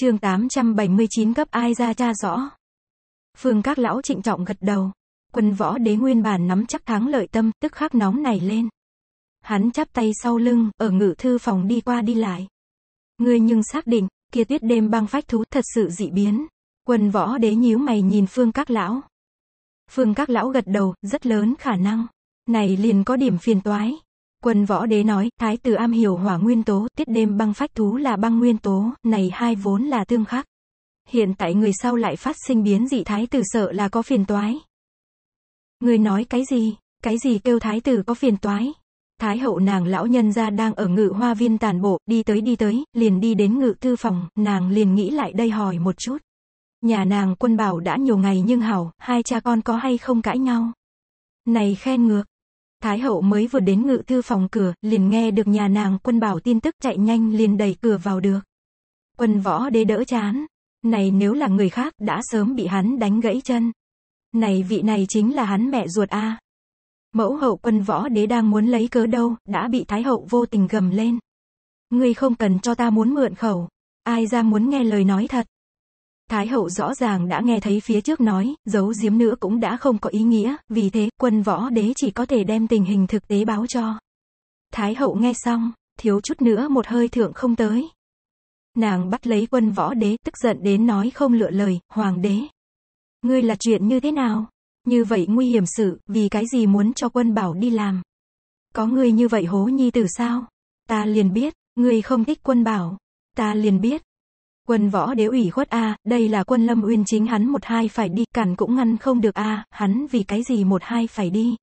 chương 879 cấp ai ra cha rõ. Phương các lão trịnh trọng gật đầu. Quân võ đế nguyên bản nắm chắc thắng lợi tâm, tức khắc nóng này lên. Hắn chắp tay sau lưng, ở ngự thư phòng đi qua đi lại. Ngươi nhưng xác định, kia tuyết đêm băng phách thú thật sự dị biến. Quân võ đế nhíu mày nhìn phương các lão. Phương các lão gật đầu, rất lớn khả năng. Này liền có điểm phiền toái. Quân võ đế nói, thái tử am hiểu hỏa nguyên tố, tiết đêm băng phách thú là băng nguyên tố, này hai vốn là tương khắc. Hiện tại người sau lại phát sinh biến dị thái tử sợ là có phiền toái. Người nói cái gì, cái gì kêu thái tử có phiền toái. Thái hậu nàng lão nhân ra đang ở ngự hoa viên tàn bộ, đi tới đi tới, liền đi đến ngự thư phòng, nàng liền nghĩ lại đây hỏi một chút. Nhà nàng quân bảo đã nhiều ngày nhưng hảo, hai cha con có hay không cãi nhau. Này khen ngược, Thái hậu mới vừa đến ngự thư phòng cửa, liền nghe được nhà nàng quân bảo tin tức chạy nhanh liền đẩy cửa vào được. Quân võ đế đỡ chán. Này nếu là người khác đã sớm bị hắn đánh gãy chân. Này vị này chính là hắn mẹ ruột a. Mẫu hậu quân võ đế đang muốn lấy cớ đâu, đã bị thái hậu vô tình gầm lên. Ngươi không cần cho ta muốn mượn khẩu. Ai ra muốn nghe lời nói thật. Thái hậu rõ ràng đã nghe thấy phía trước nói, giấu giếm nữa cũng đã không có ý nghĩa, vì thế, quân võ đế chỉ có thể đem tình hình thực tế báo cho. Thái hậu nghe xong, thiếu chút nữa một hơi thượng không tới. Nàng bắt lấy quân võ đế, tức giận đến nói không lựa lời, hoàng đế. Ngươi là chuyện như thế nào? Như vậy nguy hiểm sự, vì cái gì muốn cho quân bảo đi làm? Có ngươi như vậy hố nhi tử sao? Ta liền biết, ngươi không thích quân bảo. Ta liền biết, Quân võ đế ủy khuất a, à, đây là quân lâm uyên chính hắn một hai phải đi, cản cũng ngăn không được a, à, hắn vì cái gì một hai phải đi.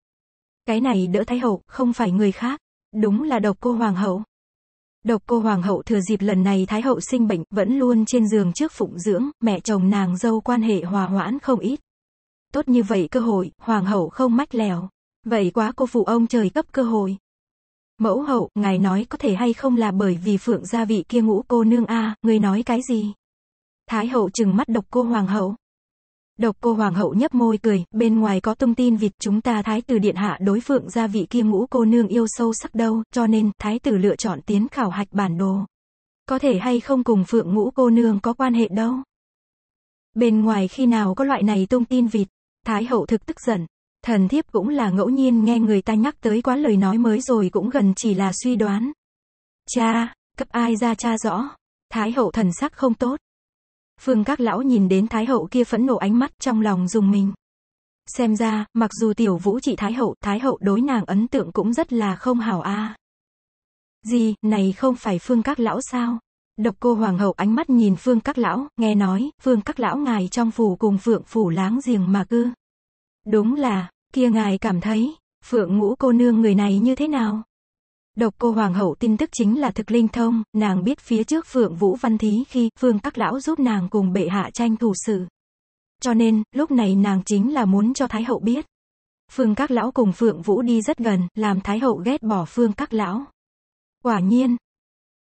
Cái này đỡ thái hậu, không phải người khác. Đúng là độc cô hoàng hậu. Độc cô hoàng hậu thừa dịp lần này thái hậu sinh bệnh, vẫn luôn trên giường trước phụng dưỡng, mẹ chồng nàng dâu quan hệ hòa hoãn không ít. Tốt như vậy cơ hội, hoàng hậu không mách lèo. Vậy quá cô phụ ông trời cấp cơ hội. Mẫu hậu, ngài nói có thể hay không là bởi vì phượng gia vị kia ngũ cô nương a, người nói cái gì? Thái hậu trừng mắt độc cô hoàng hậu. Độc cô hoàng hậu nhấp môi cười, bên ngoài có tung tin vịt chúng ta thái tử điện hạ đối phượng gia vị kia ngũ cô nương yêu sâu sắc đâu, cho nên thái tử lựa chọn tiến khảo hạch bản đồ. Có thể hay không cùng phượng ngũ cô nương có quan hệ đâu. Bên ngoài khi nào có loại này tung tin vịt, thái hậu thực tức giận, Thần thiếp cũng là ngẫu nhiên nghe người ta nhắc tới quá lời nói mới rồi cũng gần chỉ là suy đoán. Cha, cấp ai ra cha rõ. Thái hậu thần sắc không tốt. Phương các lão nhìn đến thái hậu kia phẫn nộ ánh mắt trong lòng dùng mình. Xem ra, mặc dù tiểu vũ trị thái hậu, thái hậu đối nàng ấn tượng cũng rất là không hảo a. Gì, này không phải phương các lão sao? Độc cô hoàng hậu ánh mắt nhìn phương các lão, nghe nói, phương các lão ngài trong phủ cùng phượng phủ láng giềng mà cư. Đúng là, kia ngài cảm thấy, phượng ngũ cô nương người này như thế nào? Độc cô hoàng hậu tin tức chính là thực linh thông, nàng biết phía trước phượng vũ văn thí khi phương các lão giúp nàng cùng bệ hạ tranh thủ sự. Cho nên, lúc này nàng chính là muốn cho thái hậu biết. Phương các lão cùng phượng vũ đi rất gần, làm thái hậu ghét bỏ phương các lão. Quả nhiên,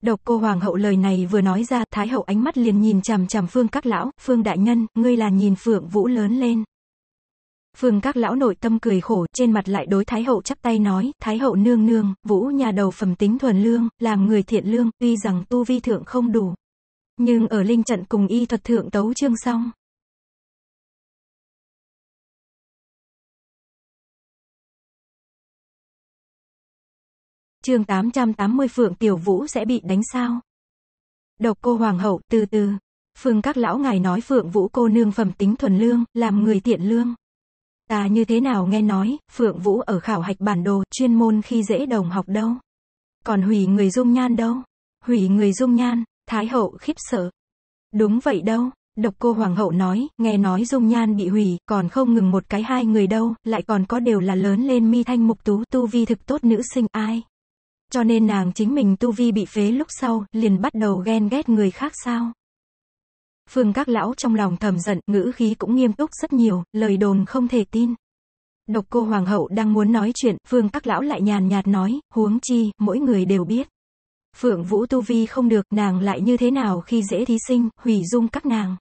Độc cô hoàng hậu lời này vừa nói ra, thái hậu ánh mắt liền nhìn chằm chằm phương các lão, phương đại nhân, ngươi là nhìn phượng vũ lớn lên. Phương các lão nội tâm cười khổ, trên mặt lại đối Thái Hậu chắp tay nói, Thái Hậu nương nương, vũ nhà đầu phẩm tính thuần lương, làm người thiện lương, tuy rằng tu vi thượng không đủ. Nhưng ở linh trận cùng y thuật thượng tấu chương xong. chương 880 Phượng Tiểu Vũ sẽ bị đánh sao? Độc cô Hoàng hậu, từ từ. Phương các lão ngài nói Phượng Vũ cô nương phẩm tính thuần lương, làm người thiện lương. Ta như thế nào nghe nói, Phượng Vũ ở khảo hạch bản đồ chuyên môn khi dễ đồng học đâu. Còn hủy người dung nhan đâu. Hủy người dung nhan, Thái hậu khiếp sợ. Đúng vậy đâu, độc cô hoàng hậu nói, nghe nói dung nhan bị hủy, còn không ngừng một cái hai người đâu, lại còn có đều là lớn lên mi thanh mục tú tu vi thực tốt nữ sinh ai. Cho nên nàng chính mình tu vi bị phế lúc sau, liền bắt đầu ghen ghét người khác sao. Phương các lão trong lòng thầm giận, ngữ khí cũng nghiêm túc rất nhiều, lời đồn không thể tin. Độc cô hoàng hậu đang muốn nói chuyện, phương các lão lại nhàn nhạt nói, huống chi, mỗi người đều biết. Phượng vũ tu vi không được, nàng lại như thế nào khi dễ thí sinh, hủy dung các nàng.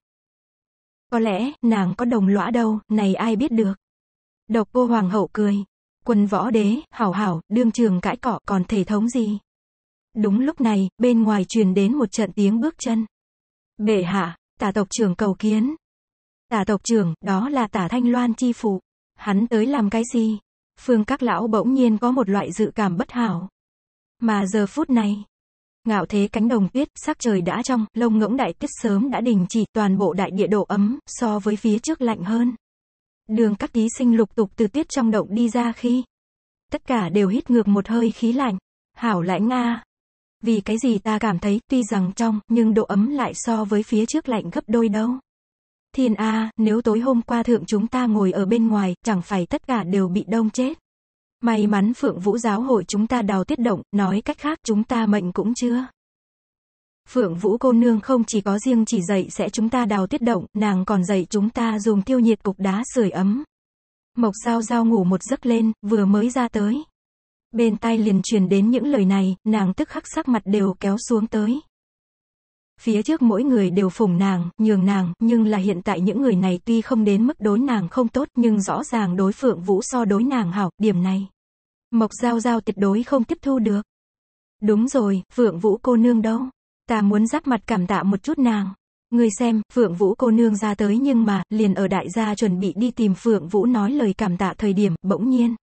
Có lẽ, nàng có đồng lõa đâu, này ai biết được. Độc cô hoàng hậu cười. Quân võ đế, hảo hảo, đương trường cãi cọ còn thể thống gì. Đúng lúc này, bên ngoài truyền đến một trận tiếng bước chân. Bệ hạ, tả tộc trưởng cầu kiến. Tả tộc trưởng, đó là tả Thanh Loan chi phụ. Hắn tới làm cái gì? Phương các lão bỗng nhiên có một loại dự cảm bất hảo. Mà giờ phút này, ngạo thế cánh đồng tuyết, sắc trời đã trong, lông ngỗng đại tiết sớm đã đình chỉ, toàn bộ đại địa độ ấm, so với phía trước lạnh hơn. Đường các thí sinh lục tục từ tuyết trong động đi ra khi, tất cả đều hít ngược một hơi khí lạnh. Hảo lãnh nga vì cái gì ta cảm thấy tuy rằng trong nhưng độ ấm lại so với phía trước lạnh gấp đôi đâu. Thiên A, nếu tối hôm qua thượng chúng ta ngồi ở bên ngoài, chẳng phải tất cả đều bị đông chết. May mắn Phượng Vũ giáo hội chúng ta đào tiết động, nói cách khác chúng ta mệnh cũng chưa. Phượng Vũ cô nương không chỉ có riêng chỉ dạy sẽ chúng ta đào tiết động, nàng còn dạy chúng ta dùng tiêu nhiệt cục đá sưởi ấm. Mộc Giao Giao ngủ một giấc lên, vừa mới ra tới. Bên tai liền truyền đến những lời này, nàng tức khắc sắc mặt đều kéo xuống tới. Phía trước mỗi người đều phủng nàng, nhường nàng, nhưng là hiện tại những người này tuy không đến mức đối nàng không tốt nhưng rõ ràng đối phượng vũ so đối nàng hảo, điểm này. Mộc Giao Giao tuyệt đối không tiếp thu được. Đúng rồi, Phượng Vũ cô nương đâu? Ta muốn giáp mặt cảm tạ một chút nàng. Người xem, Phượng Vũ cô nương ra tới nhưng mà, liền ở đại gia chuẩn bị đi tìm Phượng Vũ nói lời cảm tạ thời điểm, bỗng nhiên.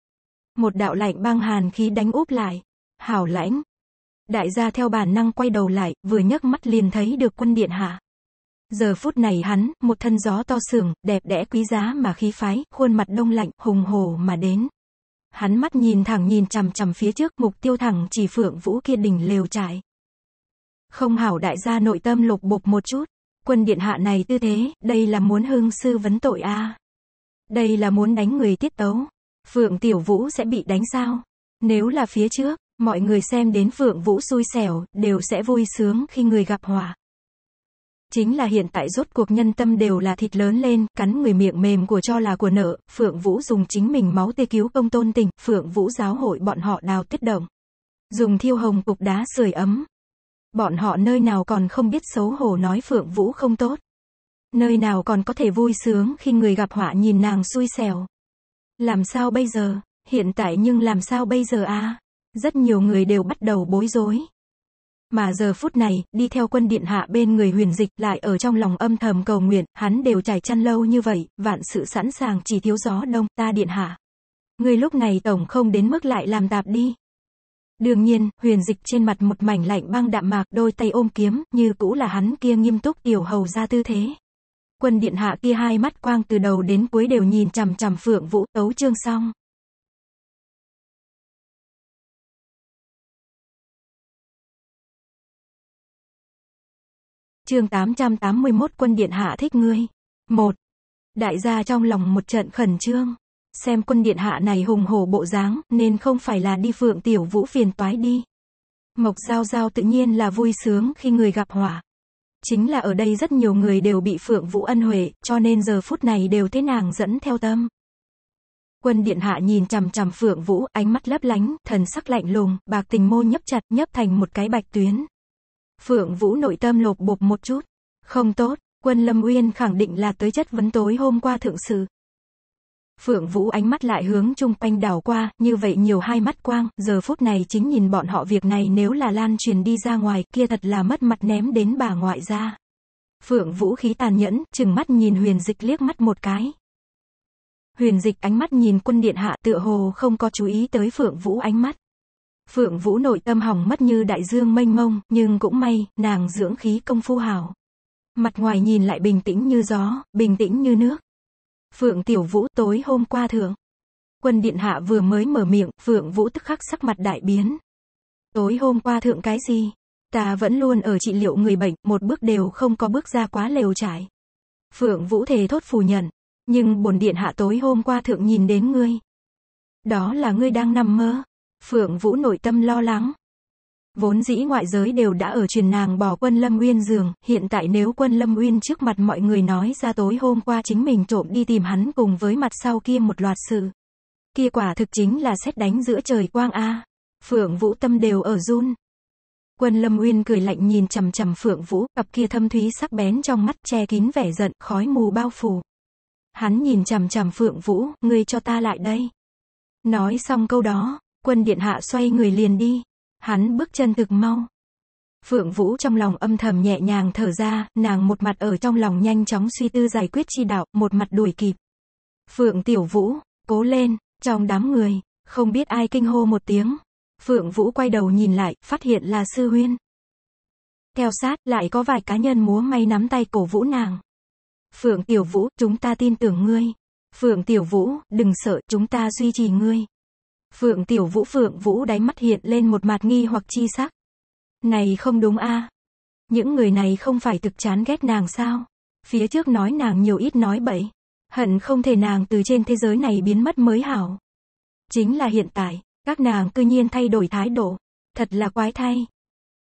Một đạo lạnh băng hàn khí đánh úp lại. Hảo lãnh. Đại gia theo bản năng quay đầu lại, vừa nhấc mắt liền thấy được quân điện hạ. Giờ phút này hắn, một thân gió to sưởng, đẹp đẽ quý giá mà khí phái, khuôn mặt đông lạnh, hùng hổ mà đến. Hắn mắt nhìn thẳng nhìn chằm chằm phía trước, mục tiêu thẳng chỉ phượng vũ kia đỉnh lều trại. Không hảo đại gia nội tâm lục bục một chút. Quân điện hạ này tư thế, đây là muốn hương sư vấn tội a Đây là muốn đánh người tiết tấu. Phượng Tiểu Vũ sẽ bị đánh sao? Nếu là phía trước, mọi người xem đến Phượng Vũ xui xẻo, đều sẽ vui sướng khi người gặp họa. Chính là hiện tại rốt cuộc nhân tâm đều là thịt lớn lên, cắn người miệng mềm của cho là của nợ, Phượng Vũ dùng chính mình máu tê cứu công tôn tình, Phượng Vũ giáo hội bọn họ đào tiết động. Dùng thiêu hồng cục đá sưởi ấm. Bọn họ nơi nào còn không biết xấu hổ nói Phượng Vũ không tốt. Nơi nào còn có thể vui sướng khi người gặp họa nhìn nàng xui xẻo. Làm sao bây giờ? Hiện tại nhưng làm sao bây giờ À? Rất nhiều người đều bắt đầu bối rối. Mà giờ phút này, đi theo quân điện hạ bên người huyền dịch lại ở trong lòng âm thầm cầu nguyện, hắn đều trải chăn lâu như vậy, vạn sự sẵn sàng chỉ thiếu gió đông, ta điện hạ. Người lúc này tổng không đến mức lại làm tạp đi. Đương nhiên, huyền dịch trên mặt một mảnh lạnh băng đạm mạc, đôi tay ôm kiếm, như cũ là hắn kia nghiêm túc tiểu hầu ra tư thế quân điện hạ kia hai mắt quang từ đầu đến cuối đều nhìn chằm chằm phượng vũ tấu chương xong chương 881 quân điện hạ thích ngươi. một Đại gia trong lòng một trận khẩn trương. Xem quân điện hạ này hùng hổ bộ dáng, nên không phải là đi phượng tiểu vũ phiền toái đi. Mộc giao giao tự nhiên là vui sướng khi người gặp hỏa. Chính là ở đây rất nhiều người đều bị Phượng Vũ ân huệ, cho nên giờ phút này đều thế nàng dẫn theo tâm. Quân điện hạ nhìn chằm chằm Phượng Vũ, ánh mắt lấp lánh, thần sắc lạnh lùng, bạc tình môi nhấp chặt, nhấp thành một cái bạch tuyến. Phượng Vũ nội tâm lột bột một chút. Không tốt, quân Lâm Uyên khẳng định là tới chất vấn tối hôm qua thượng sự. Phượng Vũ ánh mắt lại hướng chung quanh đảo qua, như vậy nhiều hai mắt quang, giờ phút này chính nhìn bọn họ việc này nếu là lan truyền đi ra ngoài, kia thật là mất mặt ném đến bà ngoại ra. Phượng Vũ khí tàn nhẫn, chừng mắt nhìn huyền dịch liếc mắt một cái. Huyền dịch ánh mắt nhìn quân điện hạ tựa hồ không có chú ý tới Phượng Vũ ánh mắt. Phượng Vũ nội tâm hỏng mất như đại dương mênh mông, nhưng cũng may, nàng dưỡng khí công phu hảo, Mặt ngoài nhìn lại bình tĩnh như gió, bình tĩnh như nước. Phượng Tiểu Vũ tối hôm qua thượng. Quân Điện Hạ vừa mới mở miệng, Phượng Vũ tức khắc sắc mặt đại biến. Tối hôm qua thượng cái gì? Ta vẫn luôn ở trị liệu người bệnh, một bước đều không có bước ra quá lều trải. Phượng Vũ thề thốt phủ nhận. Nhưng bổn điện hạ tối hôm qua thượng nhìn đến ngươi. Đó là ngươi đang nằm mơ. Phượng Vũ nội tâm lo lắng. Vốn dĩ ngoại giới đều đã ở truyền nàng bỏ quân Lâm Uyên giường, hiện tại nếu quân Lâm Uyên trước mặt mọi người nói ra tối hôm qua chính mình trộm đi tìm hắn cùng với mặt sau kia một loạt sự. Kia quả thực chính là xét đánh giữa trời quang A. Phượng Vũ Tâm đều ở run. Quân Lâm Uyên cười lạnh nhìn chằm chằm Phượng Vũ, cặp kia thâm thúy sắc bén trong mắt che kín vẻ giận, khói mù bao phủ. Hắn nhìn chằm chằm Phượng Vũ, ngươi cho ta lại đây. Nói xong câu đó, quân điện hạ xoay người liền đi. Hắn bước chân thực mau. Phượng Vũ trong lòng âm thầm nhẹ nhàng thở ra, nàng một mặt ở trong lòng nhanh chóng suy tư giải quyết chi đạo, một mặt đuổi kịp. Phượng Tiểu Vũ, cố lên, trong đám người, không biết ai kinh hô một tiếng. Phượng Vũ quay đầu nhìn lại, phát hiện là Sư Huyên. Theo sát, lại có vài cá nhân múa may nắm tay cổ vũ nàng. Phượng Tiểu Vũ, chúng ta tin tưởng ngươi. Phượng Tiểu Vũ, đừng sợ, chúng ta duy trì ngươi. Phượng Tiểu Vũ Phượng Vũ đáy mắt hiện lên một mặt nghi hoặc chi sắc. Này không đúng a Những người này không phải thực chán ghét nàng sao? Phía trước nói nàng nhiều ít nói bậy. Hận không thể nàng từ trên thế giới này biến mất mới hảo. Chính là hiện tại, các nàng cư nhiên thay đổi thái độ. Thật là quái thay.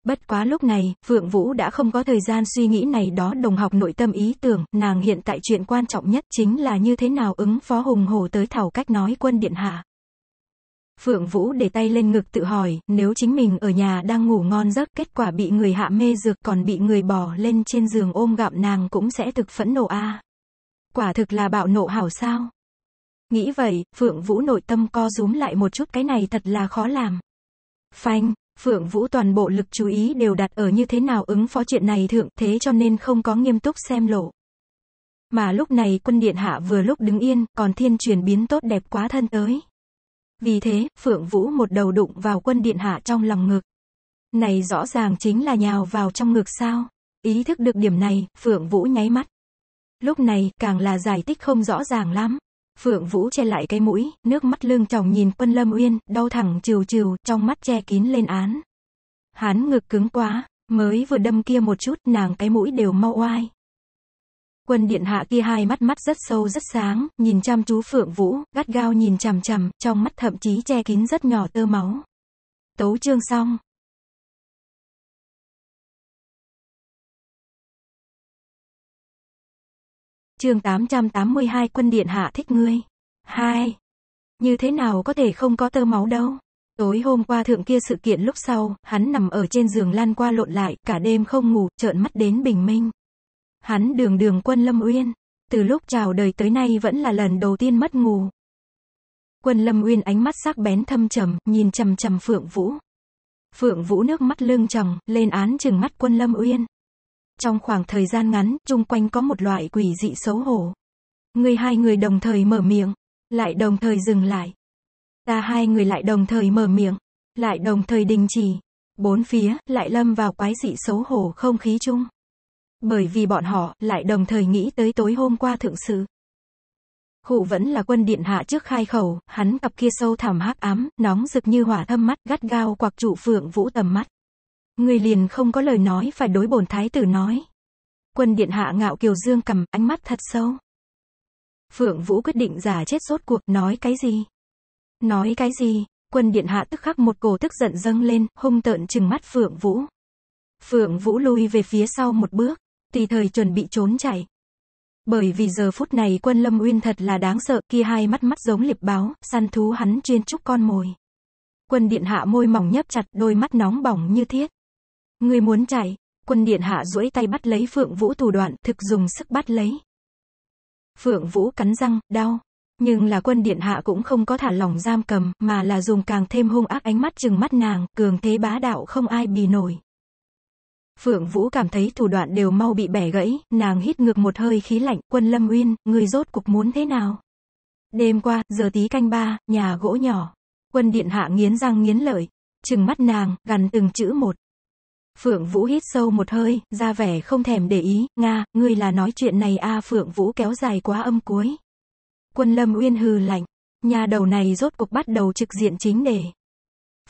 Bất quá lúc này, Phượng Vũ đã không có thời gian suy nghĩ này đó đồng học nội tâm ý tưởng, nàng hiện tại chuyện quan trọng nhất chính là như thế nào ứng phó hùng hổ tới thảo cách nói quân điện hạ. Phượng Vũ để tay lên ngực tự hỏi, nếu chính mình ở nhà đang ngủ ngon giấc, kết quả bị người hạ mê dược còn bị người bỏ lên trên giường ôm gặm nàng cũng sẽ thực phẫn nộ a. Quả thực là bạo nộ hảo sao? Nghĩ vậy, Phượng Vũ nội tâm co rúm lại một chút cái này thật là khó làm. Phanh, Phượng Vũ toàn bộ lực chú ý đều đặt ở như thế nào ứng phó chuyện này thượng thế cho nên không có nghiêm túc xem lộ. Mà lúc này quân điện hạ vừa lúc đứng yên, còn thiên chuyển biến tốt đẹp quá thân tới. Vì thế, Phượng Vũ một đầu đụng vào quân điện hạ trong lòng ngực. Này rõ ràng chính là nhào vào trong ngực sao? Ý thức được điểm này, Phượng Vũ nháy mắt. Lúc này, càng là giải thích không rõ ràng lắm. Phượng Vũ che lại cái mũi, nước mắt lưng tròng nhìn quân Lâm Uyên, đau thẳng trừ trừ, trong mắt che kín lên án. Hán ngực cứng quá, mới vừa đâm kia một chút, nàng cái mũi đều mau oai quân điện hạ kia hai mắt mắt rất sâu rất sáng, nhìn chăm chú Phượng Vũ, gắt gao nhìn chằm chằm, trong mắt thậm chí che kín rất nhỏ tơ máu. Tấu chương xong. Chương 882 quân điện hạ thích ngươi. 2. Như thế nào có thể không có tơ máu đâu. Tối hôm qua thượng kia sự kiện lúc sau, hắn nằm ở trên giường lan qua lộn lại, cả đêm không ngủ, trợn mắt đến bình minh. Hắn đường đường quân Lâm Uyên, từ lúc chào đời tới nay vẫn là lần đầu tiên mất ngủ. Quân Lâm Uyên ánh mắt sắc bén thâm trầm, nhìn trầm trầm Phượng Vũ. Phượng Vũ nước mắt lưng tròng, lên án chừng mắt quân Lâm Uyên. Trong khoảng thời gian ngắn, chung quanh có một loại quỷ dị xấu hổ. Người hai người đồng thời mở miệng, lại đồng thời dừng lại. Ta hai người lại đồng thời mở miệng, lại đồng thời đình chỉ. Bốn phía, lại lâm vào quái dị xấu hổ không khí chung. Bởi vì bọn họ lại đồng thời nghĩ tới tối hôm qua thượng sự. Hụ vẫn là quân điện hạ trước khai khẩu, hắn cặp kia sâu thẳm hắc ám, nóng rực như hỏa thâm mắt, gắt gao quạc trụ phượng vũ tầm mắt. Người liền không có lời nói phải đối bổn thái tử nói. Quân điện hạ ngạo kiều dương cầm, ánh mắt thật sâu. Phượng Vũ quyết định giả chết rốt cuộc, nói cái gì? Nói cái gì? Quân điện hạ tức khắc một cổ tức giận dâng lên, hung tợn chừng mắt Phượng Vũ. Phượng Vũ lui về phía sau một bước tùy thời chuẩn bị trốn chạy. Bởi vì giờ phút này quân Lâm Uyên thật là đáng sợ, kia hai mắt mắt giống liệp báo, săn thú hắn chuyên trúc con mồi. Quân điện hạ môi mỏng nhấp chặt, đôi mắt nóng bỏng như thiết. Người muốn chạy, quân điện hạ duỗi tay bắt lấy Phượng Vũ thủ đoạn, thực dùng sức bắt lấy. Phượng Vũ cắn răng, đau. Nhưng là quân điện hạ cũng không có thả lỏng giam cầm, mà là dùng càng thêm hung ác ánh mắt chừng mắt nàng, cường thế bá đạo không ai bì nổi. Phượng Vũ cảm thấy thủ đoạn đều mau bị bẻ gãy, nàng hít ngược một hơi khí lạnh, quân Lâm Uyên, người rốt cục muốn thế nào? Đêm qua, giờ tí canh ba, nhà gỗ nhỏ. Quân điện hạ nghiến răng nghiến lợi, chừng mắt nàng, gằn từng chữ một. Phượng Vũ hít sâu một hơi, ra vẻ không thèm để ý, Nga, ngươi là nói chuyện này a à, Phượng Vũ kéo dài quá âm cuối. Quân Lâm Uyên hừ lạnh, nhà đầu này rốt cục bắt đầu trực diện chính đề.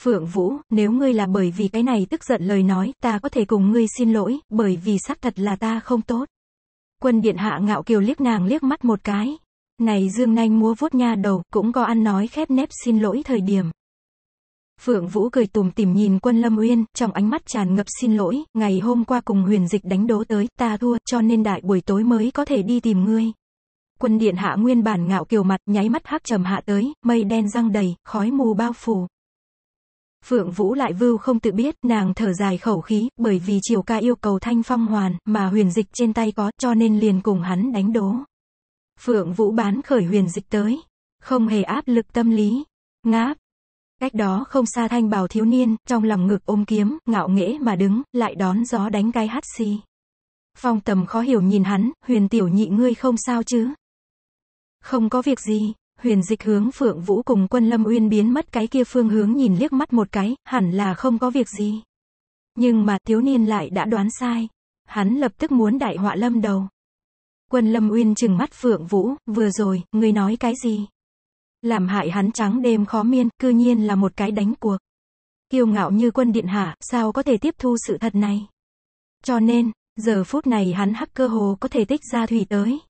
Phượng Vũ, nếu ngươi là bởi vì cái này tức giận lời nói, ta có thể cùng ngươi xin lỗi, bởi vì xác thật là ta không tốt. Quân điện hạ ngạo kiều liếc nàng liếc mắt một cái. Này dương nanh múa vuốt nha đầu, cũng có ăn nói khép nép xin lỗi thời điểm. Phượng Vũ cười tùm tìm nhìn quân Lâm Uyên, trong ánh mắt tràn ngập xin lỗi, ngày hôm qua cùng huyền dịch đánh đố tới, ta thua, cho nên đại buổi tối mới có thể đi tìm ngươi. Quân điện hạ nguyên bản ngạo kiều mặt, nháy mắt hắc trầm hạ tới, mây đen răng đầy, khói mù bao phủ. Phượng Vũ lại vưu không tự biết, nàng thở dài khẩu khí, bởi vì Triều ca yêu cầu thanh phong hoàn, mà huyền dịch trên tay có, cho nên liền cùng hắn đánh đố. Phượng Vũ bán khởi huyền dịch tới, không hề áp lực tâm lý, ngáp. Cách đó không xa thanh bào thiếu niên, trong lòng ngực ôm kiếm, ngạo nghễ mà đứng, lại đón gió đánh cái hát xì. Si. Phong tầm khó hiểu nhìn hắn, huyền tiểu nhị ngươi không sao chứ? Không có việc gì, huyền dịch hướng Phượng Vũ cùng quân Lâm Uyên biến mất cái kia phương hướng nhìn liếc mắt một cái, hẳn là không có việc gì. Nhưng mà thiếu niên lại đã đoán sai. Hắn lập tức muốn đại họa lâm đầu. Quân Lâm Uyên chừng mắt Phượng Vũ, vừa rồi, người nói cái gì? Làm hại hắn trắng đêm khó miên, cư nhiên là một cái đánh cuộc. Kiêu ngạo như quân điện hạ, sao có thể tiếp thu sự thật này? Cho nên, giờ phút này hắn hắc cơ hồ có thể tích ra thủy tới.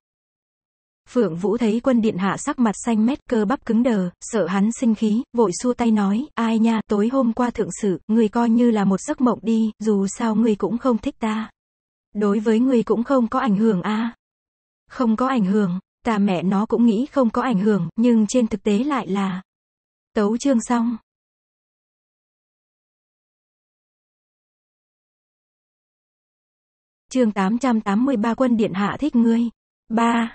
Phượng Vũ thấy quân điện hạ sắc mặt xanh mét cơ bắp cứng đờ, sợ hắn sinh khí, vội xua tay nói, ai nha, tối hôm qua thượng sự, người coi như là một giấc mộng đi, dù sao người cũng không thích ta. Đối với người cũng không có ảnh hưởng a Không có ảnh hưởng, ta mẹ nó cũng nghĩ không có ảnh hưởng, nhưng trên thực tế lại là. Tấu chương xong. Chương 883 quân điện hạ thích ngươi. 3.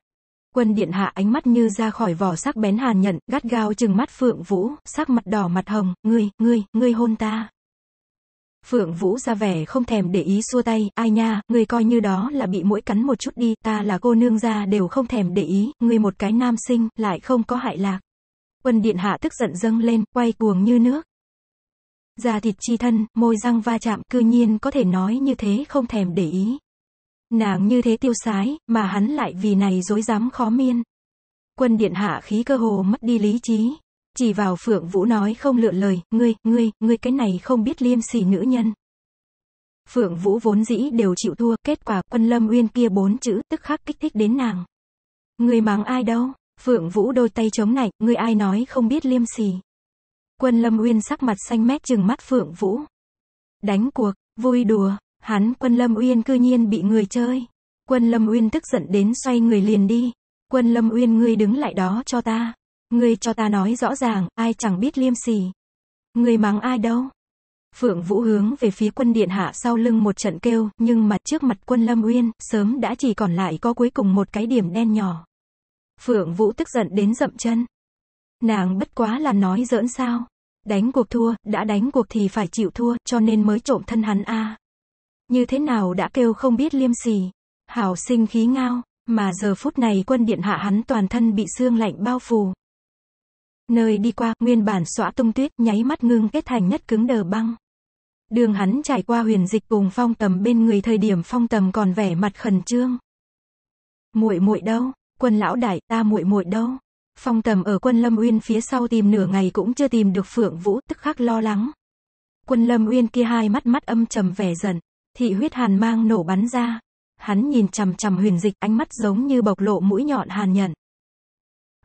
Quân điện hạ ánh mắt như ra khỏi vỏ sắc bén hàn nhận, gắt gao chừng mắt Phượng Vũ, sắc mặt đỏ mặt hồng, ngươi, ngươi, ngươi hôn ta. Phượng Vũ ra vẻ không thèm để ý xua tay, ai nha, ngươi coi như đó là bị mũi cắn một chút đi, ta là cô nương gia đều không thèm để ý, ngươi một cái nam sinh, lại không có hại lạc. Quân điện hạ tức giận dâng lên, quay cuồng như nước. Da thịt chi thân, môi răng va chạm, cư nhiên có thể nói như thế không thèm để ý. Nàng như thế tiêu sái, mà hắn lại vì này dối dám khó miên. Quân điện hạ khí cơ hồ mất đi lý trí. Chỉ vào Phượng Vũ nói không lựa lời, ngươi, ngươi, ngươi cái này không biết liêm sỉ nữ nhân. Phượng Vũ vốn dĩ đều chịu thua, kết quả quân lâm uyên kia bốn chữ tức khắc kích thích đến nàng. Ngươi mắng ai đâu? Phượng Vũ đôi tay chống nạnh, ngươi ai nói không biết liêm sỉ. Quân lâm uyên sắc mặt xanh mét chừng mắt Phượng Vũ. Đánh cuộc, vui đùa, Hắn quân Lâm Uyên cư nhiên bị người chơi. Quân Lâm Uyên tức giận đến xoay người liền đi. Quân Lâm Uyên ngươi đứng lại đó cho ta. Ngươi cho ta nói rõ ràng, ai chẳng biết liêm sỉ. Ngươi mắng ai đâu. Phượng Vũ hướng về phía quân điện hạ sau lưng một trận kêu, nhưng mà trước mặt quân Lâm Uyên, sớm đã chỉ còn lại có cuối cùng một cái điểm đen nhỏ. Phượng Vũ tức giận đến dậm chân. Nàng bất quá là nói giỡn sao. Đánh cuộc thua, đã đánh cuộc thì phải chịu thua, cho nên mới trộm thân hắn a. À. Như thế nào đã kêu không biết liêm sỉ. Hảo sinh khí ngao, mà giờ phút này quân điện hạ hắn toàn thân bị xương lạnh bao phủ. Nơi đi qua, nguyên bản xóa tung tuyết, nháy mắt ngưng kết thành nhất cứng đờ băng. Đường hắn trải qua huyền dịch cùng phong tầm bên người thời điểm phong tầm còn vẻ mặt khẩn trương. muội muội đâu, quân lão đại, ta muội muội đâu. Phong tầm ở quân Lâm Uyên phía sau tìm nửa ngày cũng chưa tìm được Phượng Vũ, tức khắc lo lắng. Quân Lâm Uyên kia hai mắt mắt âm trầm vẻ giận. Thị huyết hàn mang nổ bắn ra. Hắn nhìn chằm chằm huyền dịch ánh mắt giống như bộc lộ mũi nhọn hàn nhận.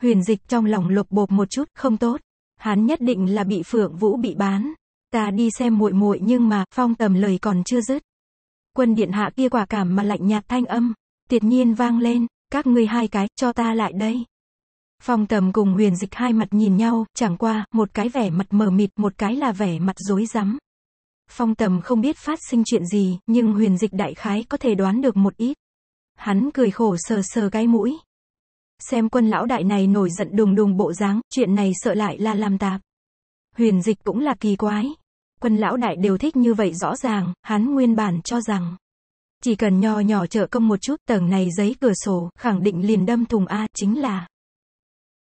Huyền dịch trong lòng lột bột một chút, không tốt. Hắn nhất định là bị phượng vũ bị bán. Ta đi xem muội muội nhưng mà, phong tầm lời còn chưa dứt. Quân điện hạ kia quả cảm mà lạnh nhạt thanh âm. tuyệt nhiên vang lên, các ngươi hai cái, cho ta lại đây. Phong tầm cùng huyền dịch hai mặt nhìn nhau, chẳng qua, một cái vẻ mặt mờ mịt, một cái là vẻ mặt dối rắm Phong tầm không biết phát sinh chuyện gì, nhưng huyền dịch đại khái có thể đoán được một ít. Hắn cười khổ sờ sờ cái mũi. Xem quân lão đại này nổi giận đùng đùng bộ dáng, chuyện này sợ lại là làm tạp. Huyền dịch cũng là kỳ quái. Quân lão đại đều thích như vậy rõ ràng, hắn nguyên bản cho rằng. Chỉ cần nho nhỏ trợ công một chút tầng này giấy cửa sổ, khẳng định liền đâm thùng A chính là.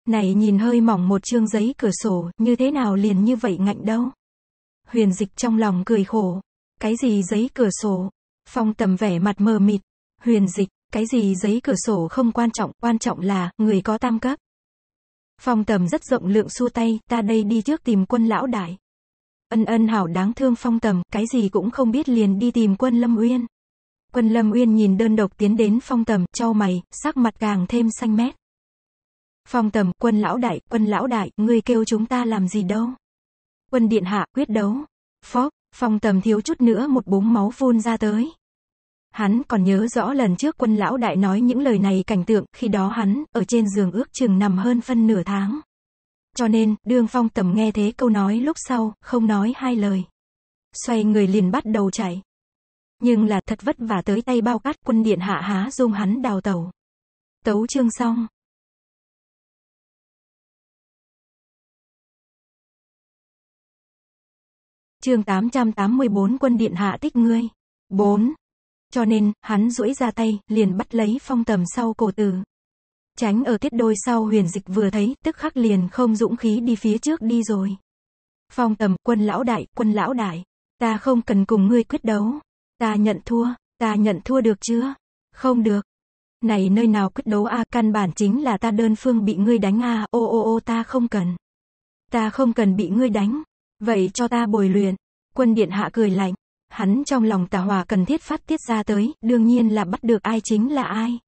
Này nhìn hơi mỏng một chương giấy cửa sổ, như thế nào liền như vậy ngạnh đâu. Huyền dịch trong lòng cười khổ. Cái gì giấy cửa sổ? Phong tầm vẻ mặt mờ mịt. Huyền dịch, cái gì giấy cửa sổ không quan trọng, quan trọng là, người có tam cấp. Phong tầm rất rộng lượng xua tay, ta đây đi trước tìm quân lão đại. Ân ân hảo đáng thương phong tầm, cái gì cũng không biết liền đi tìm quân Lâm Uyên. Quân Lâm Uyên nhìn đơn độc tiến đến phong tầm, trao mày, sắc mặt càng thêm xanh mét. Phong tầm, quân lão đại, quân lão đại, ngươi kêu chúng ta làm gì đâu. Quân điện hạ quyết đấu. Phóc, phong tầm thiếu chút nữa một búng máu phun ra tới. Hắn còn nhớ rõ lần trước quân lão đại nói những lời này cảnh tượng, khi đó hắn, ở trên giường ước chừng nằm hơn phân nửa tháng. Cho nên, đương phong tầm nghe thế câu nói lúc sau, không nói hai lời. Xoay người liền bắt đầu chạy. Nhưng là thật vất vả tới tay bao cát quân điện hạ há dung hắn đào tẩu. Tấu chương xong. chương 884 quân điện hạ thích ngươi. 4. Cho nên, hắn duỗi ra tay, liền bắt lấy phong tầm sau cổ tử. Tránh ở tiết đôi sau huyền dịch vừa thấy, tức khắc liền không dũng khí đi phía trước đi rồi. Phong tầm, quân lão đại, quân lão đại. Ta không cần cùng ngươi quyết đấu. Ta nhận thua, ta nhận thua được chưa? Không được. Này nơi nào quyết đấu a căn bản chính là ta đơn phương bị ngươi đánh a à, ô ô ô ta không cần. Ta không cần bị ngươi đánh. Vậy cho ta bồi luyện. Quân điện hạ cười lạnh. Hắn trong lòng tà hòa cần thiết phát tiết ra tới, đương nhiên là bắt được ai chính là ai.